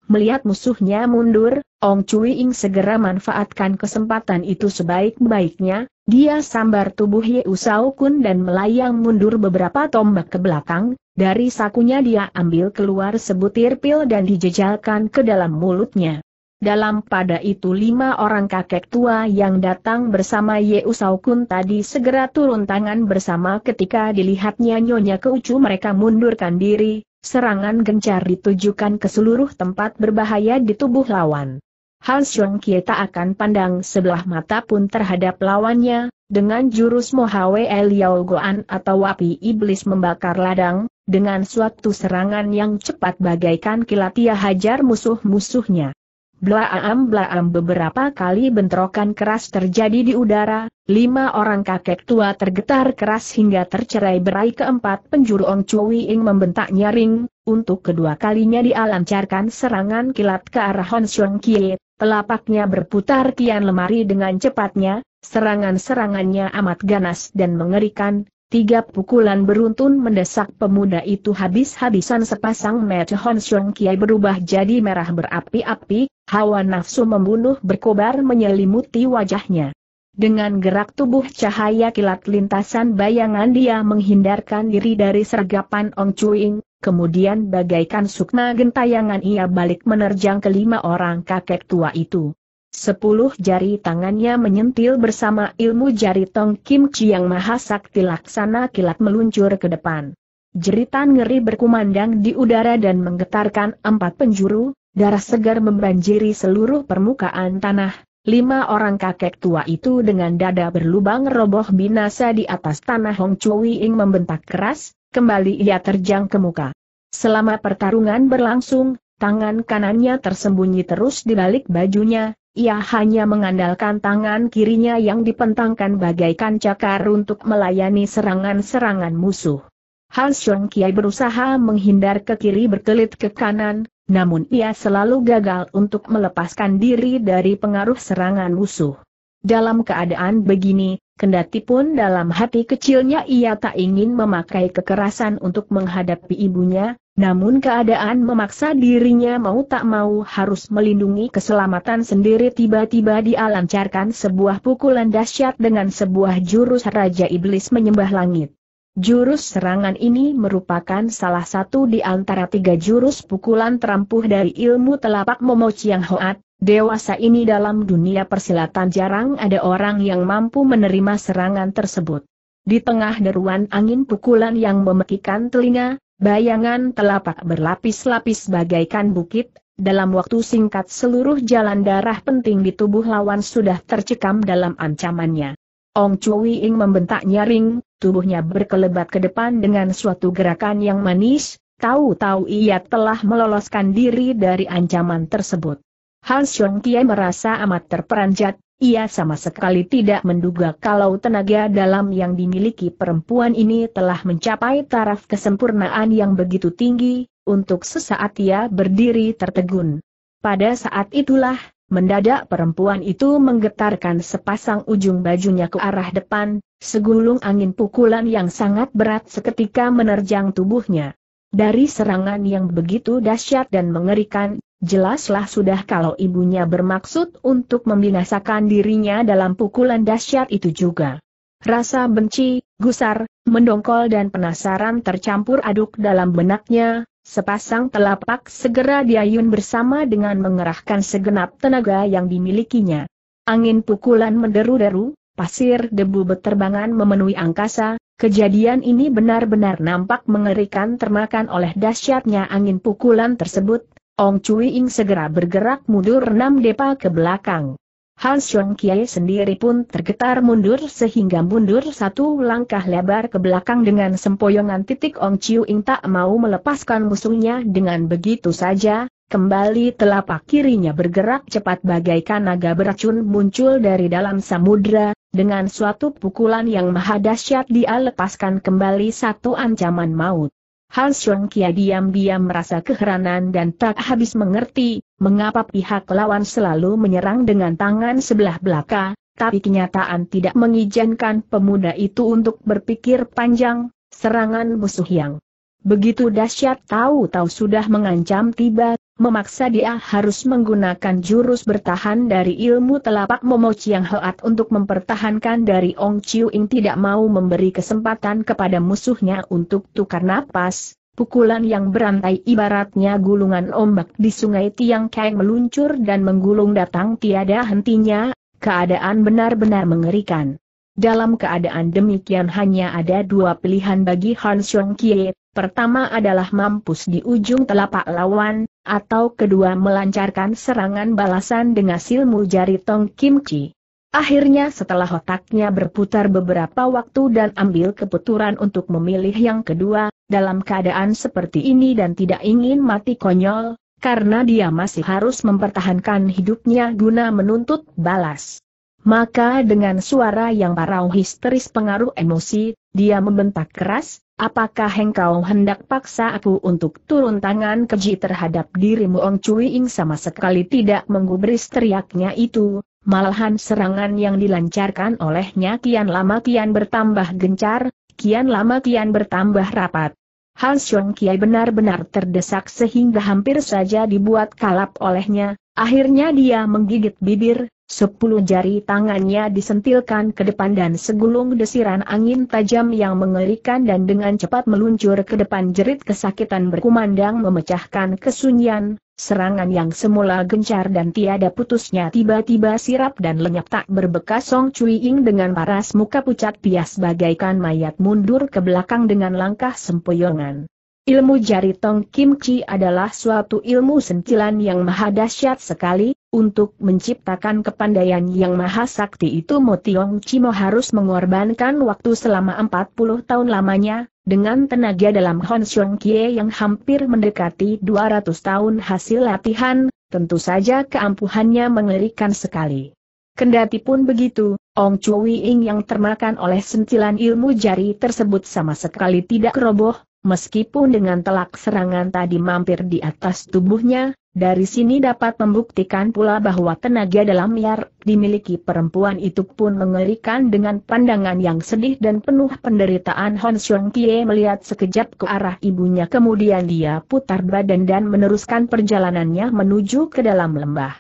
Melihat musuhnya mundur, Ong Cui Ing segera manfaatkan kesempatan itu sebaik-baiknya, dia sambar tubuh Ye Usau Kun dan melayang mundur beberapa tombak ke belakang, dari sakunya dia ambil keluar sebutir pil dan dijejalkan ke dalam mulutnya. Dalam pada itu lima orang kakek tua yang datang bersama Ye Usau tadi segera turun tangan bersama ketika dilihatnya Nyonya Keucu mereka mundurkan diri, serangan gencar ditujukan ke seluruh tempat berbahaya di tubuh lawan. Hal Xiong Kie tak akan pandang sebelah mata pun terhadap lawannya, dengan jurus Mohawe Yau Goan atau Wapi Iblis membakar ladang, dengan suatu serangan yang cepat bagaikan kilat ia hajar musuh-musuhnya. Blaam blaam beberapa kali bentrokan keras terjadi di udara, lima orang kakek tua tergetar keras hingga tercerai berai keempat penjuru Ong Chui Ing membentak nyaring, untuk kedua kalinya dialancarkan serangan kilat ke arah Hon Xiong Kie, telapaknya berputar kian lemari dengan cepatnya, serangan-serangannya amat ganas dan mengerikan, Tiga pukulan beruntun mendesak pemuda itu habis-habisan sepasang mata Hon Xiong Kiai berubah jadi merah berapi-api, hawa nafsu membunuh berkobar menyelimuti wajahnya. Dengan gerak tubuh cahaya kilat lintasan bayangan dia menghindarkan diri dari sergapan Ong Chuing, kemudian bagaikan sukma gentayangan ia balik menerjang kelima orang kakek tua itu. Sepuluh jari tangannya menyentil bersama ilmu jari Tong Kim Chi yang maha sakti laksana kilat meluncur ke depan. Jeritan ngeri berkumandang di udara dan menggetarkan empat penjuru, darah segar membanjiri seluruh permukaan tanah, Lima orang kakek tua itu dengan dada berlubang roboh binasa di atas tanah Hong Chui Ing membentak keras, kembali ia terjang ke muka. Selama pertarungan berlangsung, tangan kanannya tersembunyi terus di balik bajunya, ia hanya mengandalkan tangan kirinya yang dipentangkan bagaikan cakar untuk melayani serangan-serangan musuh. Han Xiong Kiai berusaha menghindar ke kiri berkelit ke kanan, namun ia selalu gagal untuk melepaskan diri dari pengaruh serangan musuh. Dalam keadaan begini, kendati pun dalam hati kecilnya ia tak ingin memakai kekerasan untuk menghadapi ibunya, namun keadaan memaksa dirinya mau tak mau harus melindungi keselamatan sendiri tiba-tiba dialancarkan sebuah pukulan dahsyat dengan sebuah jurus Raja Iblis menyembah langit. Jurus serangan ini merupakan salah satu di antara tiga jurus pukulan terampuh dari ilmu telapak Momo Chiang Hoat, Dewasa ini dalam dunia persilatan jarang ada orang yang mampu menerima serangan tersebut. Di tengah deruan angin pukulan yang memekikan telinga, bayangan telapak berlapis-lapis bagaikan bukit, dalam waktu singkat seluruh jalan darah penting di tubuh lawan sudah tercekam dalam ancamannya. Ong Chui Ing membentak nyaring, tubuhnya berkelebat ke depan dengan suatu gerakan yang manis, tahu-tahu ia telah meloloskan diri dari ancaman tersebut. Han Xiong Tie merasa amat terperanjat, ia sama sekali tidak menduga kalau tenaga dalam yang dimiliki perempuan ini telah mencapai taraf kesempurnaan yang begitu tinggi, untuk sesaat ia berdiri tertegun. Pada saat itulah, mendadak perempuan itu menggetarkan sepasang ujung bajunya ke arah depan, segulung angin pukulan yang sangat berat seketika menerjang tubuhnya. Dari serangan yang begitu dahsyat dan mengerikan, Jelaslah sudah kalau ibunya bermaksud untuk membinasakan dirinya dalam pukulan dahsyat itu juga. Rasa benci, gusar, mendongkol dan penasaran tercampur aduk dalam benaknya, sepasang telapak segera diayun bersama dengan mengerahkan segenap tenaga yang dimilikinya. Angin pukulan menderu-deru, pasir debu beterbangan memenuhi angkasa, kejadian ini benar-benar nampak mengerikan termakan oleh dahsyatnya angin pukulan tersebut, Ong Chui Ing segera bergerak mundur enam depa ke belakang. Han Xiong Kiai sendiri pun tergetar mundur sehingga mundur satu langkah lebar ke belakang dengan sempoyongan titik Ong Chiu Ing tak mau melepaskan musuhnya dengan begitu saja, kembali telapak kirinya bergerak cepat bagaikan naga beracun muncul dari dalam samudra, dengan suatu pukulan yang maha dahsyat dia lepaskan kembali satu ancaman maut. Han Sung Kia diam-diam merasa keheranan dan tak habis mengerti, mengapa pihak lawan selalu menyerang dengan tangan sebelah belaka, tapi kenyataan tidak mengizinkan pemuda itu untuk berpikir panjang, serangan musuh yang begitu dahsyat tahu-tahu sudah mengancam tiba, memaksa dia harus menggunakan jurus bertahan dari ilmu telapak Momo Chiang Hoat untuk mempertahankan dari Ong Chiu Ing tidak mau memberi kesempatan kepada musuhnya untuk tukar napas. Pukulan yang berantai ibaratnya gulungan ombak di sungai Tiang Kang meluncur dan menggulung datang tiada hentinya, keadaan benar-benar mengerikan. Dalam keadaan demikian hanya ada dua pilihan bagi Han Xiong Kie, Pertama adalah mampus di ujung telapak lawan, atau kedua melancarkan serangan balasan dengan silmu jari Tong Kim Chi. Akhirnya setelah otaknya berputar beberapa waktu dan ambil keputusan untuk memilih yang kedua, dalam keadaan seperti ini dan tidak ingin mati konyol, karena dia masih harus mempertahankan hidupnya guna menuntut balas. Maka dengan suara yang parau histeris pengaruh emosi, dia membentak keras, Apakah engkau hendak paksa aku untuk turun tangan keji terhadap dirimu Ong Cui Ing sama sekali tidak menggubris teriaknya itu, malahan serangan yang dilancarkan olehnya kian lama kian bertambah gencar, kian lama kian bertambah rapat. Hal Xiong Kiai benar-benar terdesak sehingga hampir saja dibuat kalap olehnya, akhirnya dia menggigit bibir, Sepuluh jari tangannya disentilkan ke depan dan segulung desiran angin tajam yang mengerikan dan dengan cepat meluncur ke depan jerit kesakitan berkumandang memecahkan kesunyian, serangan yang semula gencar dan tiada putusnya tiba-tiba sirap dan lenyap tak berbekas Song Cui Ing dengan paras muka pucat pias bagaikan mayat mundur ke belakang dengan langkah sempoyongan. Ilmu jari Tong Kim Chi adalah suatu ilmu sentilan yang maha dahsyat sekali, untuk menciptakan kepandaian yang maha sakti itu Mo Tiong Chimo harus mengorbankan waktu selama 40 tahun lamanya, dengan tenaga dalam Hon Xiong Kie yang hampir mendekati 200 tahun hasil latihan, tentu saja keampuhannya mengerikan sekali. Kendati pun begitu, Ong Chui Ing yang termakan oleh sentilan ilmu jari tersebut sama sekali tidak roboh, Meskipun dengan telak serangan tadi mampir di atas tubuhnya, dari sini dapat membuktikan pula bahwa tenaga dalam liar dimiliki perempuan itu pun mengerikan dengan pandangan yang sedih dan penuh penderitaan Hon Xiong Kie melihat sekejap ke arah ibunya kemudian dia putar badan dan meneruskan perjalanannya menuju ke dalam lembah.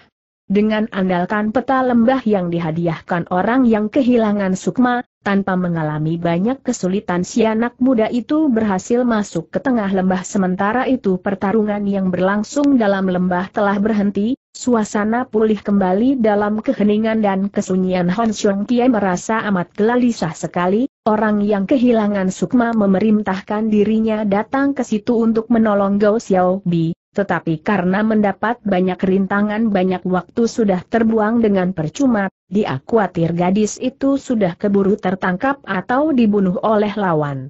Dengan andalkan peta lembah yang dihadiahkan orang yang kehilangan sukma, tanpa mengalami banyak kesulitan si anak muda itu berhasil masuk ke tengah lembah sementara itu pertarungan yang berlangsung dalam lembah telah berhenti, suasana pulih kembali dalam keheningan dan kesunyian Hon Xiong Kie merasa amat gelisah sekali, orang yang kehilangan sukma memerintahkan dirinya datang ke situ untuk menolong Gao Xiao Bi, tetapi karena mendapat banyak rintangan banyak waktu sudah terbuang dengan percuma, dia khawatir gadis itu sudah keburu tertangkap atau dibunuh oleh lawan.